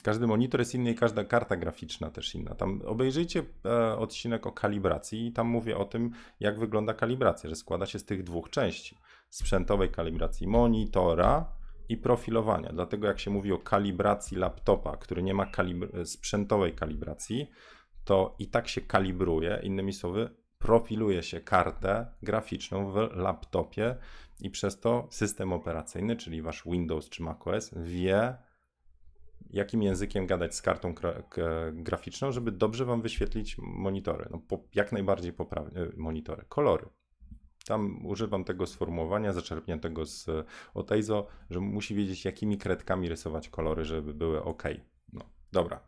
Każdy monitor jest inny i każda karta graficzna też inna. Tam obejrzyjcie e, odcinek o kalibracji i tam mówię o tym, jak wygląda kalibracja, że składa się z tych dwóch części. Sprzętowej kalibracji monitora i profilowania. Dlatego jak się mówi o kalibracji laptopa, który nie ma kalibr sprzętowej kalibracji, to i tak się kalibruje, innymi słowy, profiluje się kartę graficzną w laptopie i przez to system operacyjny, czyli wasz Windows czy macOS, wie, jakim językiem gadać z kartą graficzną, żeby dobrze wam wyświetlić monitory. No, po, jak najbardziej poprawnie, monitory, kolory tam używam tego sformułowania zaczerpniętego z Oteizo, że musi wiedzieć, jakimi kredkami rysować kolory, żeby były ok. No, dobra.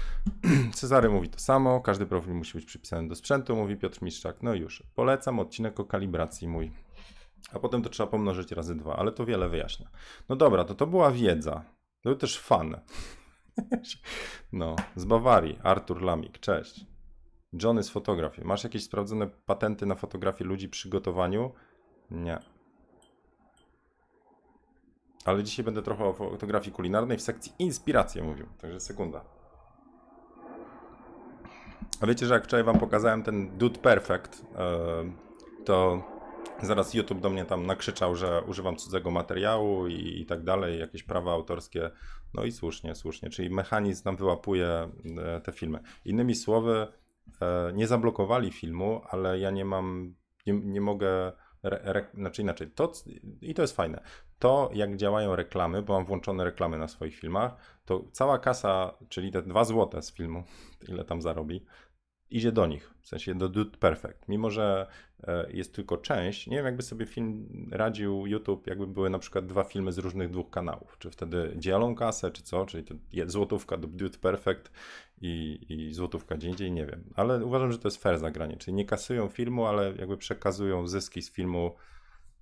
Cezary mówi to samo, każdy profil musi być przypisany do sprzętu, mówi Piotr Miszczak. No już, polecam odcinek o kalibracji mój. A potem to trzeba pomnożyć razy dwa, ale to wiele wyjaśnia. No dobra, to to była wiedza. To był też fan. No, z Bawarii, Artur Lamik, cześć. John z fotografii. Masz jakieś sprawdzone patenty na fotografię ludzi przy gotowaniu? Nie. Ale dzisiaj będę trochę o fotografii kulinarnej w sekcji inspiracje mówił, także sekunda. A wiecie, że jak wczoraj wam pokazałem ten Dude Perfect, e, to zaraz YouTube do mnie tam nakrzyczał, że używam cudzego materiału i, i, tak dalej, jakieś prawa autorskie. No i słusznie, słusznie, czyli mechanizm nam wyłapuje e, te filmy. Innymi słowy, E, nie zablokowali filmu, ale ja nie mam, nie, nie mogę, re, re, znaczy inaczej, to, i to jest fajne, to jak działają reklamy, bo mam włączone reklamy na swoich filmach, to cała kasa, czyli te dwa złote z filmu, ile tam zarobi, idzie do nich, w sensie do Dude Perfect. Mimo, że e, jest tylko część, nie wiem jakby sobie film radził YouTube, jakby były na przykład dwa filmy z różnych dwóch kanałów, czy wtedy dzielą kasę, czy co, czyli to złotówka do Dude Perfect i, i złotówka gdzie indziej, nie wiem. Ale uważam, że to jest fair zagranie, czyli nie kasują filmu, ale jakby przekazują zyski z filmu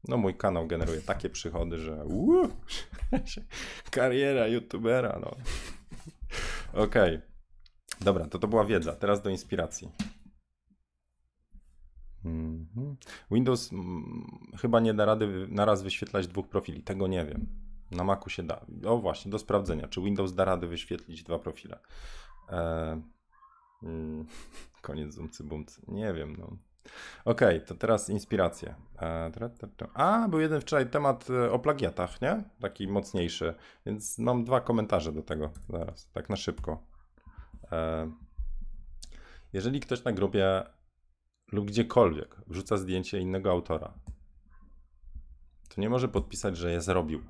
no mój kanał generuje takie przychody, że kariera youtubera, no. Okej. Okay. Dobra, to to była wiedza. Teraz do inspiracji. Mhm. Windows mm, chyba nie da rady na raz wyświetlać dwóch profili. Tego nie wiem. Na Macu się da. O właśnie, do sprawdzenia. Czy Windows da rady wyświetlić dwa profile? E, mm, koniec zumcy bumcy. Nie wiem. No. Okej, okay, to teraz inspiracje. E, A, był jeden wczoraj temat e, o plagiatach, nie? Taki mocniejszy. Więc mam dwa komentarze do tego zaraz, tak na szybko. E, jeżeli ktoś na grupie lub gdziekolwiek wrzuca zdjęcie innego autora, to nie może podpisać, że je zrobił.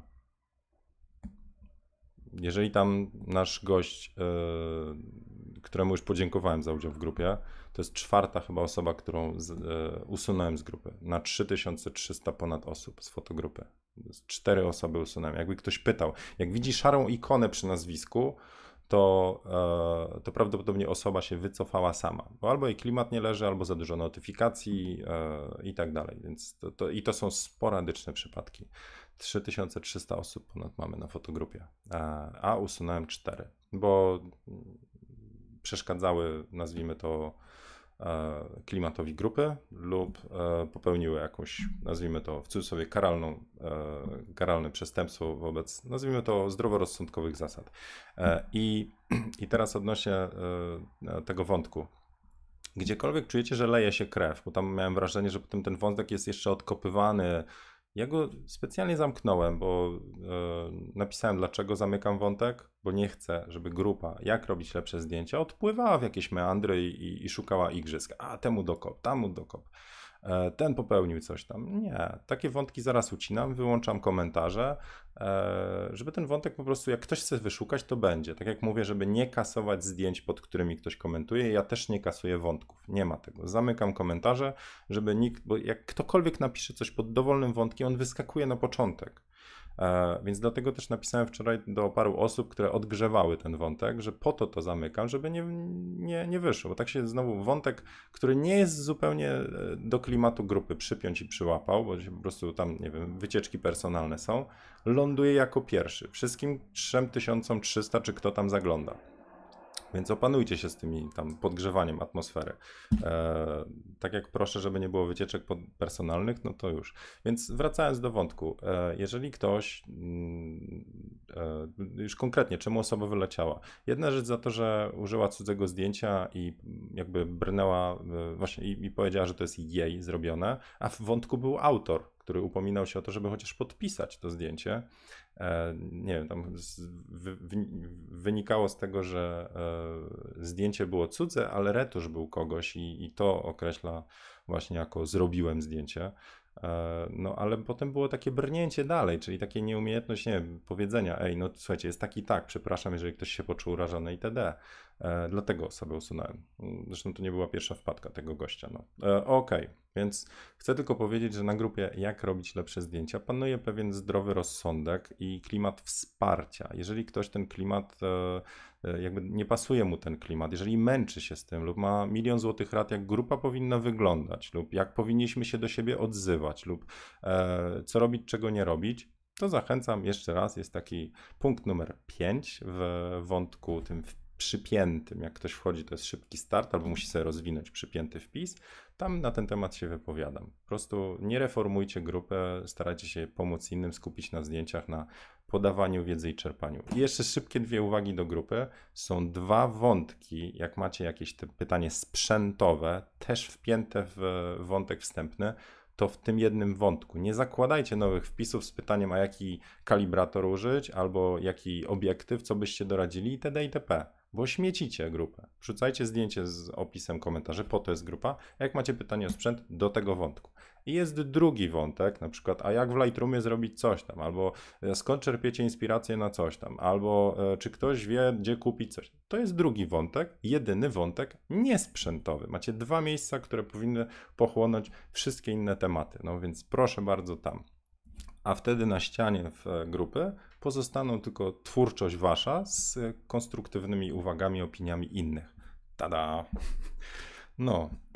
Jeżeli tam nasz gość, yy, któremu już podziękowałem za udział w grupie, to jest czwarta chyba osoba, którą z, yy, usunąłem z grupy. Na 3300 ponad osób z fotogrupy. Cztery osoby usunąłem. Jakby ktoś pytał, jak widzi szarą ikonę przy nazwisku, to, e, to prawdopodobnie osoba się wycofała sama, bo albo jej klimat nie leży, albo za dużo notyfikacji e, i tak dalej. Więc to, to, I to są sporadyczne przypadki. 3300 osób ponad mamy na fotogrupie, e, a usunąłem 4, bo przeszkadzały, nazwijmy to, E, klimatowi grupy lub e, popełniły jakąś, nazwijmy to w cudzysłowie, karalną, e, karalne przestępstwo wobec, nazwijmy to, zdroworozsądkowych zasad. I, i teraz odnośnie tego wątku. Gdziekolwiek czujecie, że leje się krew, bo tam miałem wrażenie, że potem ten wątek jest jeszcze odkopywany ja go specjalnie zamknąłem, bo e, napisałem, dlaczego zamykam wątek, bo nie chcę, żeby grupa, jak robić lepsze zdjęcia, odpływała w jakieś meandry i, i, i szukała igrzysk. A temu dokop, tamu dokop. E, ten popełnił coś tam. Nie, takie wątki zaraz ucinam, wyłączam komentarze, e, żeby ten wątek po prostu, jak ktoś chce wyszukać, to będzie. Tak jak mówię, żeby nie kasować zdjęć, pod którymi ktoś komentuje, ja też nie kasuję wątków, nie ma tego. Zamykam komentarze, żeby nikt, bo jak ktokolwiek napisze coś pod dowolnym wątkiem, on wyskakuje na początek. E, więc dlatego też napisałem wczoraj do paru osób, które odgrzewały ten wątek, że po to to zamykam, żeby nie, nie, nie wyszło. Bo tak się znowu wątek, który nie jest zupełnie e, do klimatu grupy przypiąć i przyłapał, bo po prostu tam, nie wiem, wycieczki personalne są, ląduje jako pierwszy. Wszystkim 3300 czy kto tam zagląda. Więc opanujcie się z tymi tam podgrzewaniem atmosfery. E, tak jak proszę, żeby nie było wycieczek personalnych, no to już. Więc wracając do wątku, e, jeżeli ktoś m, mm, E, już konkretnie, czemu osoba wyleciała. Jedna rzecz za to, że użyła cudzego zdjęcia i jakby brnęła e, właśnie i, i powiedziała, że to jest jej zrobione, a w wątku był autor, który upominał się o to, żeby chociaż podpisać to zdjęcie. E, nie wiem, tam wynikało z tego, że zdjęcie było cudze, ale retusz był kogoś i, i to określa właśnie jako zrobiłem zdjęcie. E, no ale potem było takie brnięcie dalej, czyli takie nieumiejętność, nie wiem, powiedzenia, ej, no słuchajcie, jest tak i tak, przepraszam, jeżeli ktoś się poczuł urażony itd. E, dlatego sobie usunąłem. Zresztą to nie była pierwsza wpadka tego gościa. No. E, Okej, okay. więc chcę tylko powiedzieć, że na grupie jak robić lepsze zdjęcia panuje pewien zdrowy rozsądek i klimat wsparcia. Jeżeli ktoś ten klimat... E, E, jakby nie pasuje mu ten klimat, jeżeli męczy się z tym lub ma milion złotych rad, jak grupa powinna wyglądać lub jak powinniśmy się do siebie odzywać lub e, co robić, czego nie robić, to zachęcam jeszcze raz, jest taki punkt numer 5 w wątku tym przypiętym. Jak ktoś wchodzi, to jest szybki start, albo musi sobie rozwinąć przypięty wpis. Tam na ten temat się wypowiadam. Po prostu nie reformujcie grupę, starajcie się pomóc innym, skupić na zdjęciach, na podawaniu wiedzy i czerpaniu. I jeszcze szybkie dwie uwagi do grupy. Są dwa wątki, jak macie jakieś pytanie sprzętowe, też wpięte w wątek wstępny, to w tym jednym wątku. Nie zakładajcie nowych wpisów z pytaniem, a jaki kalibrator użyć, albo jaki obiektyw, co byście doradzili itd. itp. Bo śmiecicie grupę. Wrzucajcie zdjęcie z opisem komentarzy, po to jest grupa. Jak macie pytanie o sprzęt, do tego wątku. I jest drugi wątek, na przykład, a jak w Lightroomie zrobić coś tam, albo e, skąd czerpiecie inspirację na coś tam, albo e, czy ktoś wie, gdzie kupić coś. To jest drugi wątek, jedyny wątek niesprzętowy. Macie dwa miejsca, które powinny pochłonąć wszystkie inne tematy, no więc proszę bardzo tam a wtedy na ścianie w e, grupy pozostaną tylko twórczość wasza z konstruktywnymi uwagami, opiniami innych. Tada! No,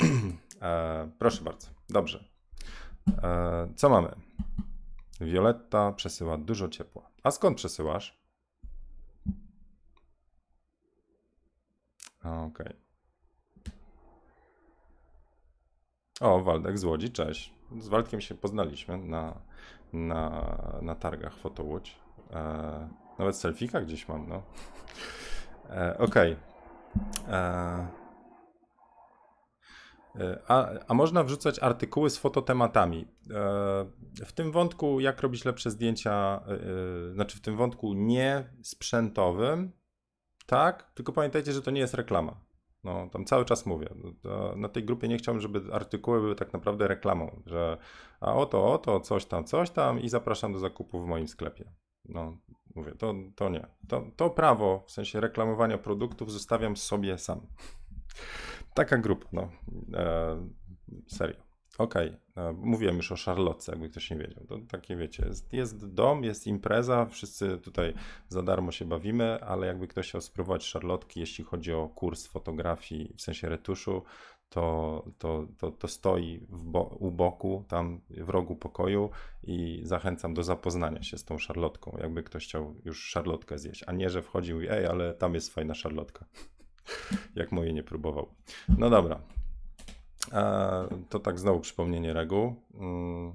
e, proszę bardzo. Dobrze. E, co mamy? Violetta przesyła dużo ciepła. A skąd przesyłasz? Okej. Okay. O, Waldek z Łodzi, cześć. Z Waldkiem się poznaliśmy na, na, na targach Fotołódź. E, nawet selfieka gdzieś mam, no. E, Okej. Okay. E, E, a, a, można wrzucać artykuły z fototematami. E, w tym wątku, jak robić lepsze zdjęcia, e, znaczy w tym wątku nie sprzętowym, tak, tylko pamiętajcie, że to nie jest reklama. No, tam cały czas mówię. No, na tej grupie nie chciałbym, żeby artykuły były tak naprawdę reklamą, że a oto, oto, coś tam, coś tam i zapraszam do zakupu w moim sklepie. No, mówię, to, to nie. To, to prawo, w sensie reklamowania produktów, zostawiam sobie sam. Taka grupa, no. E, serio. Okej, okay. E, mówiłem już o Szarlotce, jakby ktoś nie wiedział. To takie wiecie, jest, jest, dom, jest impreza, wszyscy tutaj za darmo się bawimy, ale jakby ktoś chciał spróbować Szarlotki, jeśli chodzi o kurs fotografii, w sensie retuszu, to, to, to, to stoi bo, u boku, tam w rogu pokoju i zachęcam do zapoznania się z tą szarlotką, jakby ktoś chciał już szarlotkę zjeść, a nie, że wchodzi i mówi, ej, ale tam jest fajna szarlotka jak moje nie próbował. No dobra. E, to tak znowu przypomnienie reguł. Mm,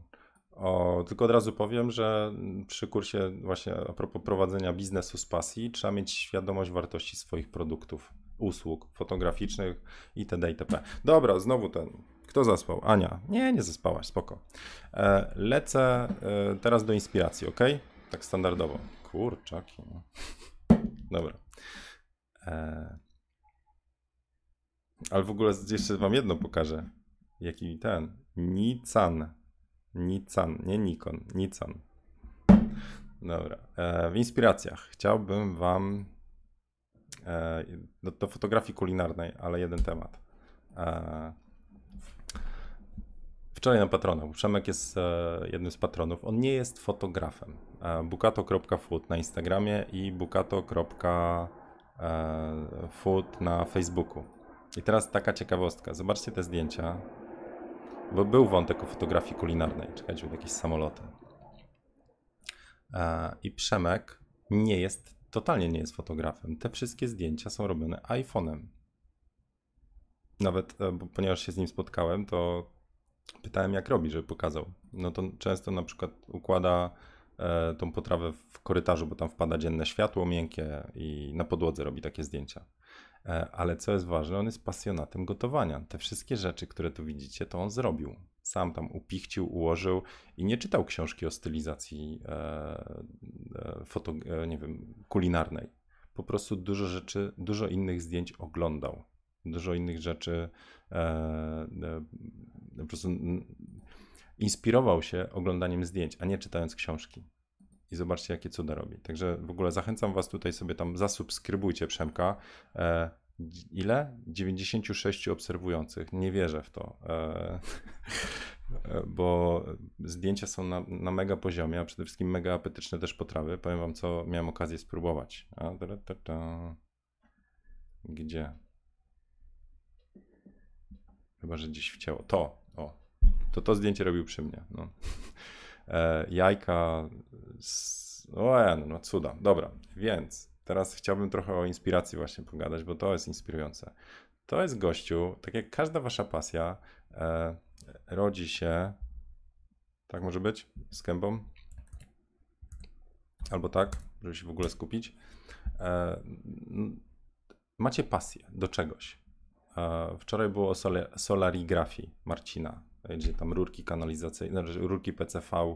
o, tylko od razu powiem, że przy kursie właśnie a propos prowadzenia biznesu z pasji trzeba mieć świadomość wartości swoich produktów, usług fotograficznych itd. itp. Dobra, znowu ten. Kto zaspał? Ania. Nie, nie zaspałaś, spoko. E, lecę e, teraz do inspiracji, ok? Tak standardowo. Kurczaki. No. Dobra. Ale w ogóle jeszcze wam jedno pokażę. Jaki ten? Nican. Nican, nie Nikon, Nican. Dobra. E, w inspiracjach chciałbym wam e, do, no do, fotografii kulinarnej, ale jeden temat. E, wczoraj na patronach. Przemek jest e, jednym z patronów. On nie jest fotografem. E, bukato.food na Instagramie i bukato.food e, na Facebooku i teraz taka ciekawostka. Zobaczcie te zdjęcia. Bo był wątek o fotografii kulinarnej. Czekajcie, były jakieś samoloty. E, I Przemek nie jest, totalnie nie jest fotografem. Te wszystkie zdjęcia są robione iPhone'em. Nawet, e, ponieważ się z nim spotkałem, to pytałem, jak robi, żeby pokazał. No to często na przykład układa e, tą potrawę w korytarzu, bo tam wpada dzienne światło miękkie i na podłodze robi takie zdjęcia. E, ale co jest ważne, on jest pasjonatem gotowania. Te wszystkie rzeczy, które tu widzicie, to on zrobił. Sam tam upichcił, ułożył i nie czytał książki o stylizacji e, e foto, e, nie wiem, kulinarnej. Po prostu dużo rzeczy, dużo innych zdjęć oglądał. Dużo innych rzeczy e, e, po prostu inspirował się oglądaniem zdjęć, a nie czytając książki i zobaczcie, jakie cuda robi. Także w ogóle zachęcam Was tutaj sobie tam, zasubskrybujcie Przemka. E, ile? 96 obserwujących. Nie wierzę w to, e, e, bo zdjęcia są na, na, mega poziomie, a przede wszystkim mega apetyczne też potrawy. Powiem Wam, co miałem okazję spróbować. A, ta, ta, ta. Gdzie? Chyba, że gdzieś w ciało. To, o, to to zdjęcie robił przy mnie. No. E, jajka. Z... E, no, no cuda. Dobra, więc teraz chciałbym trochę o inspiracji właśnie pogadać, bo to jest inspirujące. To jest gościu, tak jak każda wasza pasja, e, rodzi się, tak może być, z gębą, albo tak, żeby się w ogóle skupić. E, macie pasję do czegoś. E, wczoraj było o sole, solarigrafii Marcina E, gdzie tam rurki kanalizacyjne, znaczy, rurki PCV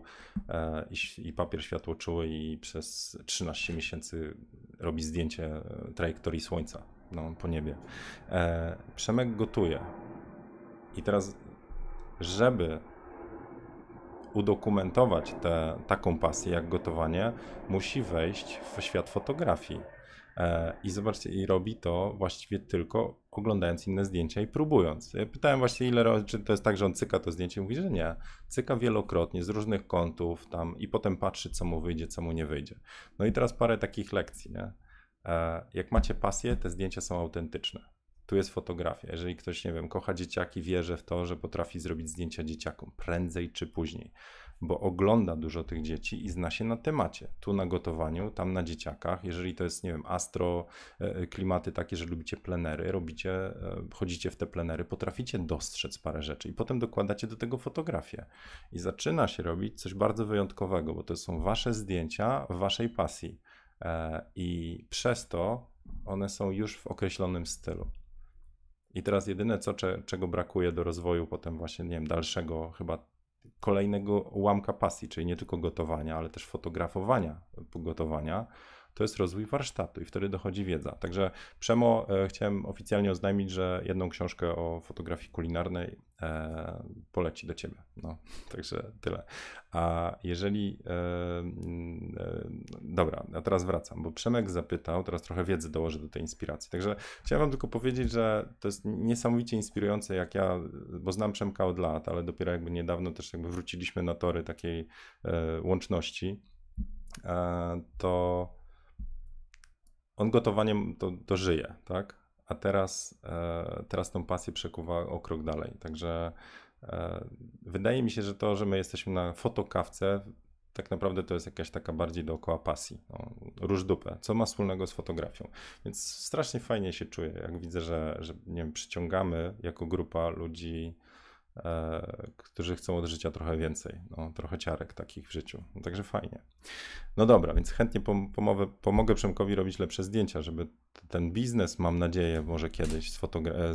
e, i, papier światłoczuły i przez 13 miesięcy robi zdjęcie e, trajektorii słońca no, po niebie. Przemek gotuje. I teraz, żeby udokumentować te, taką pasję jak gotowanie, musi wejść w świat fotografii. I zobaczcie, i robi to właściwie tylko oglądając inne zdjęcia i próbując. Ja pytałem właśnie ile czy to jest tak, że on cyka to zdjęcie, mówi, że nie. Cyka wielokrotnie, z różnych kątów tam i potem patrzy, co mu wyjdzie, co mu nie wyjdzie. No i teraz parę takich lekcji, nie? E, jak macie pasję, te zdjęcia są autentyczne. Tu jest fotografia. Jeżeli ktoś, nie wiem, kocha dzieciaki, wierzy w to, że potrafi zrobić zdjęcia dzieciakom prędzej czy później bo ogląda dużo tych dzieci i zna się na temacie. Tu na gotowaniu, tam na dzieciakach. Jeżeli to jest, nie wiem, astro, e, e, klimaty takie, że lubicie plenery, robicie, e, chodzicie w te plenery, potraficie dostrzec parę rzeczy i potem dokładacie do tego fotografię. I zaczyna się robić coś bardzo wyjątkowego, bo to są wasze zdjęcia waszej pasji. I przez to one są już w określonym stylu. I teraz jedyne, co, czego brakuje do rozwoju potem właśnie, nie wiem, dalszego chyba kolejnego ułamka pasji, czyli nie tylko gotowania, ale też fotografowania gotowania, to jest rozwój warsztatu i wtedy dochodzi wiedza. Także Przemo, e, chciałem oficjalnie oznajmić, że jedną książkę o fotografii kulinarnej e, poleci do ciebie. No, także tyle. A jeżeli. E, e, dobra, a teraz wracam, bo Przemek zapytał, teraz trochę wiedzy dołożę do tej inspiracji. Także chciałem wam tylko powiedzieć, że to jest niesamowicie inspirujące, jak ja, bo znam Przemka od lat, ale dopiero jakby niedawno też jakby wróciliśmy na tory takiej e, łączności, to on gotowaniem to, to żyje, tak? A teraz, e, teraz tą pasję przekuwa o krok dalej. Także e, wydaje mi się, że to, że my jesteśmy na fotokawce, tak naprawdę to jest jakaś taka bardziej dookoła pasji. No, róż dupę. Co ma wspólnego z fotografią? Więc strasznie fajnie się czuję, jak widzę, że, że nie wiem, przyciągamy jako grupa ludzi E, którzy chcą od życia trochę więcej, no, trochę ciarek takich w życiu. No, także fajnie. No dobra, więc chętnie pomogę, Przemkowi robić lepsze zdjęcia, żeby ten biznes, mam nadzieję, może kiedyś z,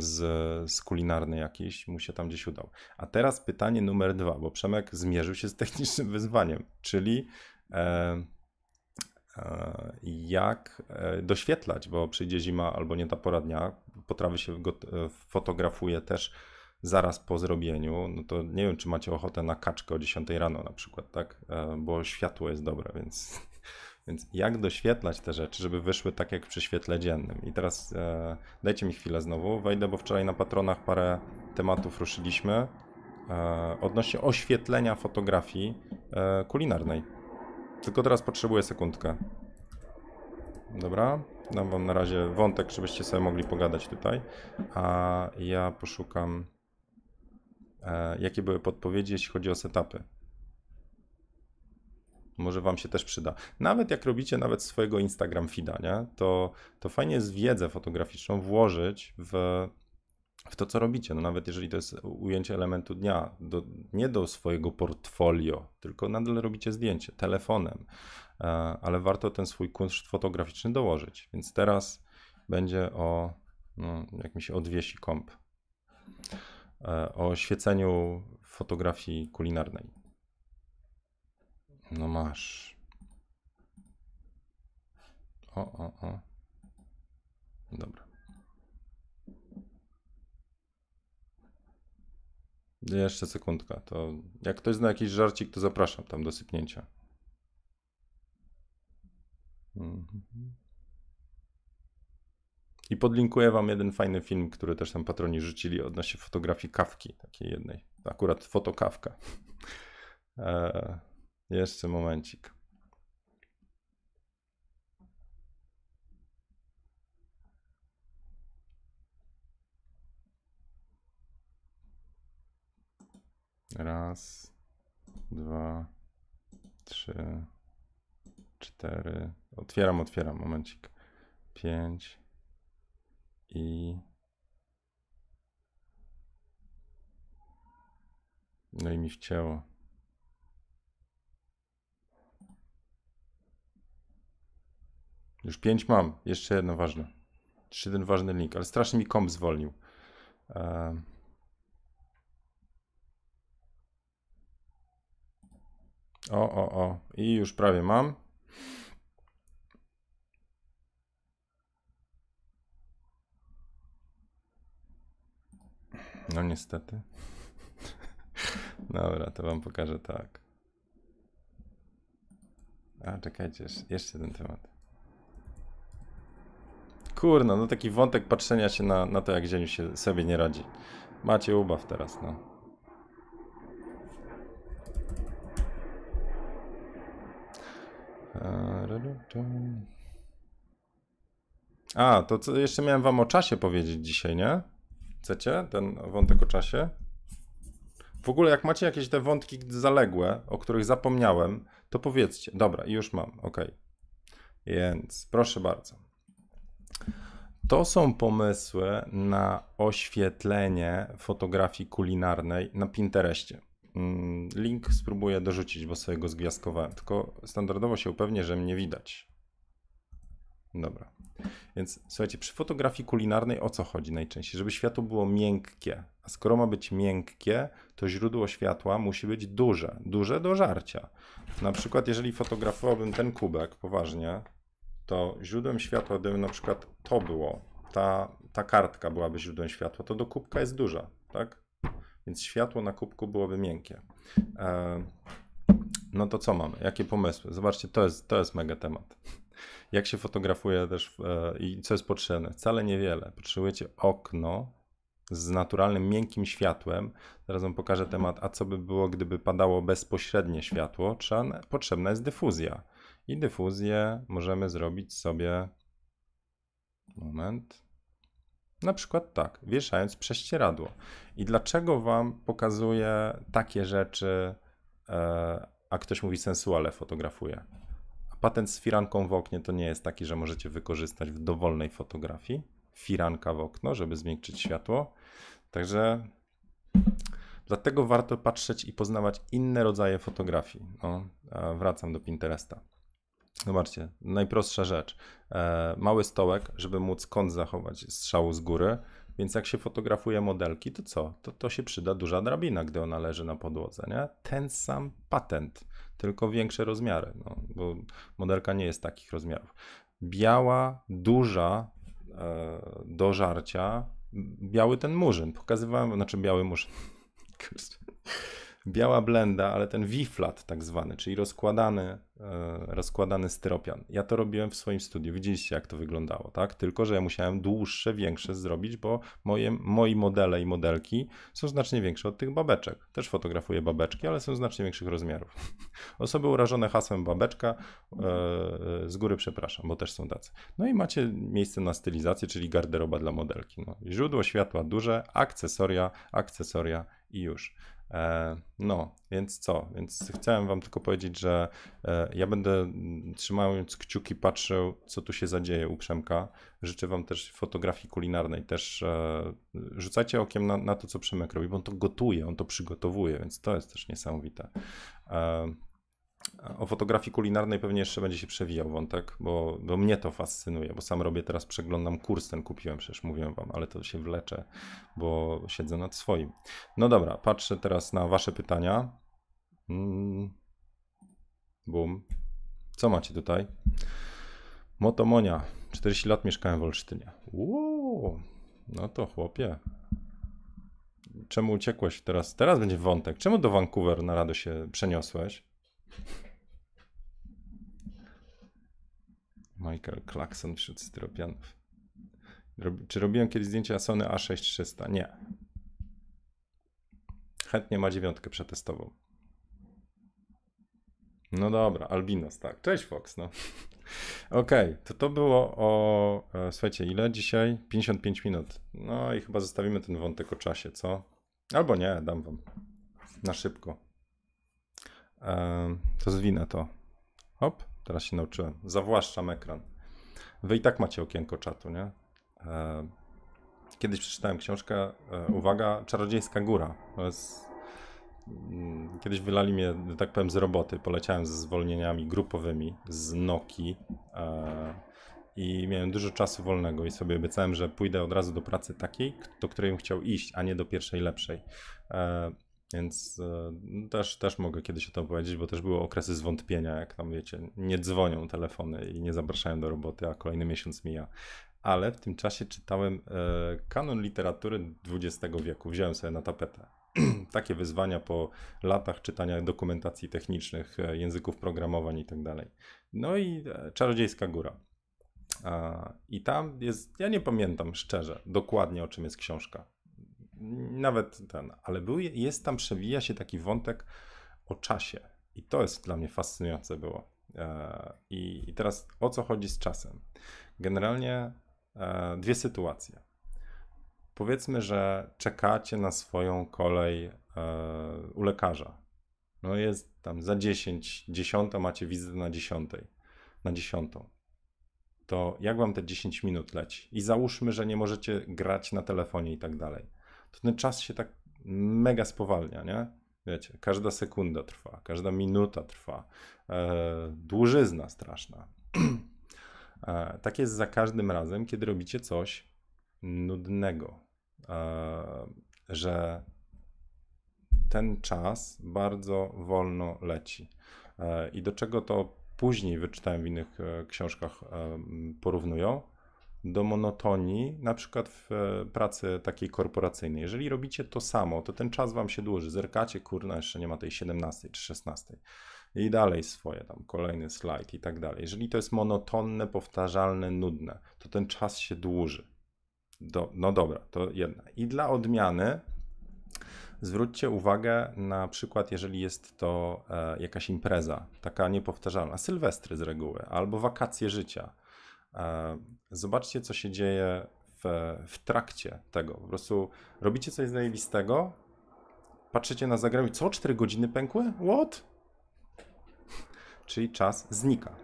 z, z kulinarny jakiś mu się tam gdzieś udał. A teraz pytanie numer dwa, bo Przemek zmierzył się z technicznym wyzwaniem, czyli e, e jak e, doświetlać, bo przyjdzie zima albo nie ta pora dnia, potrawy się fotografuje też zaraz po zrobieniu, no to nie wiem, czy macie ochotę na kaczkę o 10 rano na przykład, tak? E, bo światło jest dobre, więc, więc jak doświetlać te rzeczy, żeby wyszły tak jak przy świetle dziennym. I teraz e, dajcie mi chwilę znowu, wejdę, bo wczoraj na patronach parę tematów ruszyliśmy e, odnośnie oświetlenia fotografii e, kulinarnej. Tylko teraz potrzebuję sekundkę. Dobra, dam wam na razie wątek, żebyście sobie mogli pogadać tutaj, a ja poszukam E, jakie były podpowiedzi, jeśli chodzi o setupy. Może Wam się też przyda. Nawet jak robicie nawet swojego Instagram feeda, nie? To, to fajnie jest wiedzę fotograficzną włożyć w, w to, co robicie. No nawet jeżeli to jest ujęcie elementu dnia, do, nie do swojego portfolio, tylko nadal robicie zdjęcie telefonem, e, ale warto ten swój kunszt fotograficzny dołożyć. Więc teraz będzie o, no, jak mi się odwiesi komp. E, o świeceniu fotografii kulinarnej. No masz. O, o, o. Dobra. Jeszcze sekundka. To jak ktoś zna jakiś żarcik, to zapraszam tam do sypnięcia. Mhm. I podlinkuję wam jeden fajny film, który też tam patroni rzucili odnośnie fotografii kawki, takiej jednej. Akurat fotokawka. Eee, jeszcze momencik. Raz, dwa, trzy, cztery. Otwieram, otwieram, momencik. Pięć i no i mi wcięło. Już pięć mam. Jeszcze jedno ważne. Jeszcze jeden ważny link, ale strasznie mi komp zwolnił. Um. O, o, o. I już prawie mam. No niestety. Dobra, to wam pokażę tak. A, czekajcie, jeszcze ten temat. Kurno, no taki wątek patrzenia się na, na to, jak ziemi się sobie nie radzi. Macie ubaw teraz, no. A, to co jeszcze miałem wam o czasie powiedzieć dzisiaj, nie? Chcecie ten wątek o czasie? W ogóle, jak macie jakieś te wątki zaległe, o których zapomniałem, to powiedzcie. Dobra, już mam, ok. Więc proszę bardzo. To są pomysły na oświetlenie fotografii kulinarnej na Pinterestie. Mm, link spróbuję dorzucić, bo sobie go zgwiazdkowałem. Tylko standardowo się upewnię, że mnie widać. Dobra. Więc słuchajcie, przy fotografii kulinarnej o co chodzi najczęściej? Żeby światło było miękkie. A skoro ma być miękkie, to źródło światła musi być duże. Duże do żarcia. Na przykład, jeżeli fotografowałbym ten kubek poważnie, to źródłem światła, gdyby na przykład to było, ta, ta kartka byłaby źródłem światła, to do kubka jest duża, tak? Więc światło na kubku byłoby miękkie. E, no to co mamy? Jakie pomysły? Zobaczcie, to jest, to jest mega temat. Jak się fotografuje też e, i co jest potrzebne? Wcale niewiele. Potrzebujecie okno z naturalnym, miękkim światłem. Teraz Wam pokażę mhm. temat, a co by było, gdyby padało bezpośrednie światło. Trzeba, potrzebna jest dyfuzja. I dyfuzję możemy zrobić sobie, moment, na przykład tak, wieszając prześcieradło. I dlaczego Wam pokazuję takie rzeczy, e, a ktoś mówi sensuale fotografuje? patent z firanką w oknie to nie jest taki, że możecie wykorzystać w dowolnej fotografii. Firanka w okno, żeby zmiękczyć światło. Także dlatego warto patrzeć i poznawać inne rodzaje fotografii. No, wracam do Pinteresta. Zobaczcie, najprostsza rzecz. E, mały stołek, żeby móc kąt zachować strzału z góry. Więc jak się fotografuje modelki, to co? To, to się przyda duża drabina, gdy ona leży na podłodze. Nie? Ten sam patent tylko większe rozmiary, no, bo modelka nie jest takich rozmiarów. Biała, duża e, do żarcia, biały ten murzyn. Pokazywałem, znaczy biały murzyn. biała blenda, ale ten V-flat tak zwany, czyli rozkładany, e, rozkładany styropian. Ja to robiłem w swoim studiu, widzieliście jak to wyglądało, tak? Tylko, że ja musiałem dłuższe, większe zrobić, bo moje, moi modele i modelki są znacznie większe od tych babeczek. Też fotografuję babeczki, ale są znacznie większych rozmiarów. Osoby urażone hasłem babeczka, e, e, z góry przepraszam, bo też są tacy. No i macie miejsce na stylizację, czyli garderoba dla modelki. No, źródło światła duże, akcesoria, akcesoria i już. E, no, więc co? Więc chciałem Wam tylko powiedzieć, że e, ja będę trzymając kciuki patrzył, co tu się zadzieje u Przemka. Życzę Wam też fotografii kulinarnej. Też e, rzucajcie okiem na, na to, co Przemek robi, bo on to gotuje, on to przygotowuje, więc to jest też niesamowite. O fotografii kulinarnej pewnie jeszcze będzie się przewijał wątek, bo, bo mnie to fascynuje, bo sam robię teraz, przeglądam kurs ten kupiłem, przecież mówiłem wam, ale to się wlecze, bo siedzę nad swoim. No dobra, patrzę teraz na wasze pytania. Mm. Bum. Co macie tutaj? Motomonia. 40 lat mieszkałem w Olsztynie. Wow. No to chłopie. Czemu uciekłeś teraz? Teraz będzie wątek. Czemu do Vancouver na rado się przeniosłeś? Michael Clarkson wśród styropianów. Rob, czy robiłem kiedyś zdjęcia Sony A6300? Nie. Chętnie ma dziewiątkę przetestował. No dobra, Albinos, tak. Cześć Fox, no. Okej, okay, to to było o, e, słuchajcie, ile dzisiaj? 55 minut. No i chyba zostawimy ten wątek o czasie, co? Albo nie, dam wam. Na szybko. E, to zwinę to. Hop. Teraz się nauczyłem. Zawłaszczam ekran. Wy i tak macie okienko czatu, nie? E, kiedyś przeczytałem książkę, e, uwaga, Czarodziejska Góra. Mm, kiedyś wylali mnie, tak powiem, z roboty. Poleciałem ze zwolnieniami grupowymi z Noki e, i miałem dużo czasu wolnego i sobie obiecałem, że pójdę od razu do pracy takiej, do której bym chciał iść, a nie do pierwszej lepszej. Więc e, no, też, też mogę kiedyś o tym powiedzieć, bo też były okresy zwątpienia, jak tam wiecie, nie dzwonią telefony i nie zapraszają do roboty, a kolejny miesiąc mija. Ale w tym czasie czytałem e, kanon literatury XX wieku, wziąłem sobie na tapetę. Takie wyzwania po latach czytania dokumentacji technicznych, e, języków programowań i tak dalej. No i Czarodziejska Góra. I tam jest, ja nie pamiętam szczerze dokładnie o czym jest książka, nawet ten, ale był, jest tam, przewija się taki wątek o czasie. I to jest dla mnie fascynujące było. E, I, i teraz o co chodzi z czasem? Generalnie e, dwie sytuacje. Powiedzmy, że czekacie na swoją kolej e, u lekarza. No jest tam za 10, 10 macie wizytę na 10, na 10. To jak wam te 10 minut leci? I załóżmy, że nie możecie grać na telefonie i tak dalej ten czas się tak mega spowalnia, nie? Wiecie, każda sekunda trwa, każda minuta trwa. E, dłużyzna straszna. E, tak jest za każdym razem, kiedy robicie coś nudnego, e, że ten czas bardzo wolno leci. E, I do czego to później wyczytałem w innych e, książkach e, porównują, do monotonii, na przykład w e, pracy takiej korporacyjnej. Jeżeli robicie to samo, to ten czas wam się dłuży. Zerkacie, kurna, jeszcze nie ma tej 17 czy 16. I dalej swoje, tam kolejny slajd i tak dalej. Jeżeli to jest monotonne, powtarzalne, nudne, to ten czas się dłuży. Do, no dobra, to jedna. I dla odmiany zwróćcie uwagę na przykład, jeżeli jest to e, jakaś impreza, taka niepowtarzalna, sylwestry z reguły, albo wakacje życia, Zobaczcie, co się dzieje w, w trakcie tego. Po prostu robicie coś zajebistego, patrzycie na zagrę i co, 4 godziny pękły? What? Czyli czas znika.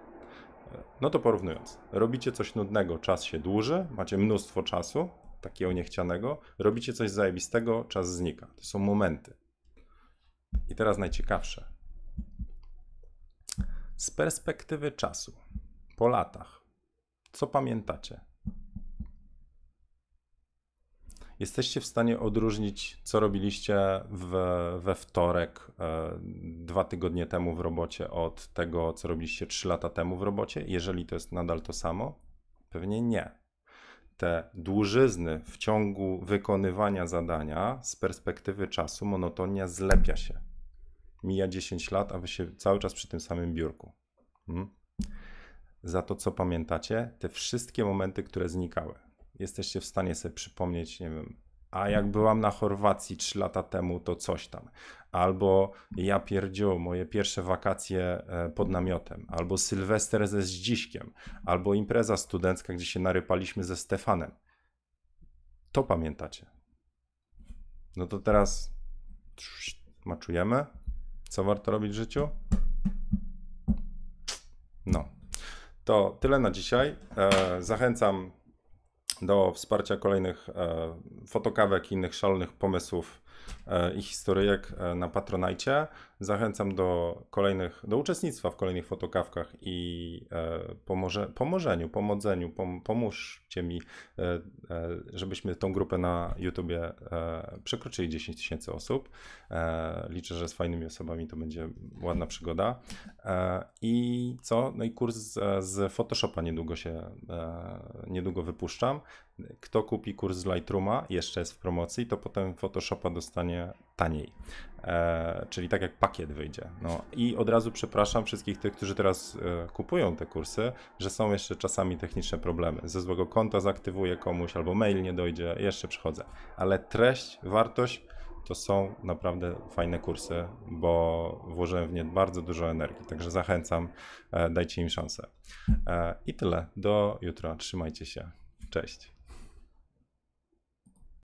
No to porównując, robicie coś nudnego, czas się dłuży, macie mnóstwo czasu, takiego niechcianego, robicie coś zajebistego, czas znika. To są momenty. I teraz najciekawsze. Z perspektywy czasu, po latach, co pamiętacie? Jesteście w stanie odróżnić, co robiliście w, we wtorek e, dwa tygodnie temu w robocie od tego, co robiliście trzy lata temu w robocie, jeżeli to jest nadal to samo? Pewnie nie. Te dłużyzny w ciągu wykonywania zadania z perspektywy czasu monotonia zlepia się. Mija 10 lat, a wy się cały czas przy tym samym biurku. Hmm? za to, co pamiętacie, te wszystkie momenty, które znikały. Jesteście w stanie sobie przypomnieć, nie wiem, a jak byłam na Chorwacji 3 lata temu, to coś tam. Albo ja pierdziu, moje pierwsze wakacje e, pod namiotem, albo Sylwester ze Zdziśkiem, albo impreza studencka, gdzie się narypaliśmy ze Stefanem. To pamiętacie. No to teraz maczujemy. Co warto robić w życiu? No, to tyle na dzisiaj. E, zachęcam do wsparcia kolejnych e, fotokawek i innych szalonych pomysłów e, i historyjek na Patronajcie. Zachęcam do kolejnych, do uczestnictwa w kolejnych fotokawkach i e, pomoże, pomożeniu, pomodzeniu, pom, pomóżcie mi, e, e, żebyśmy tą grupę na YouTubie e, przekroczyli 10 tysięcy osób. E, liczę, że z fajnymi osobami to będzie ładna przygoda. E, I co? No i kurs z, z Photoshopa niedługo się, niedługo wypuszczam. Kto kupi kurs z Lightrooma, jeszcze jest w promocji, to potem Photoshopa dostanie taniej. E, czyli tak jak pakiet wyjdzie. No i od razu przepraszam wszystkich tych, którzy teraz e, kupują te kursy, że są jeszcze czasami techniczne problemy. Ze złego konta zaktywuję komuś albo mail nie dojdzie, jeszcze przychodzę. Ale treść, wartość to są naprawdę fajne kursy, bo włożyłem w nie bardzo dużo energii. Także zachęcam, e, dajcie im szansę. E, I tyle. Do jutra. Trzymajcie się. Cześć.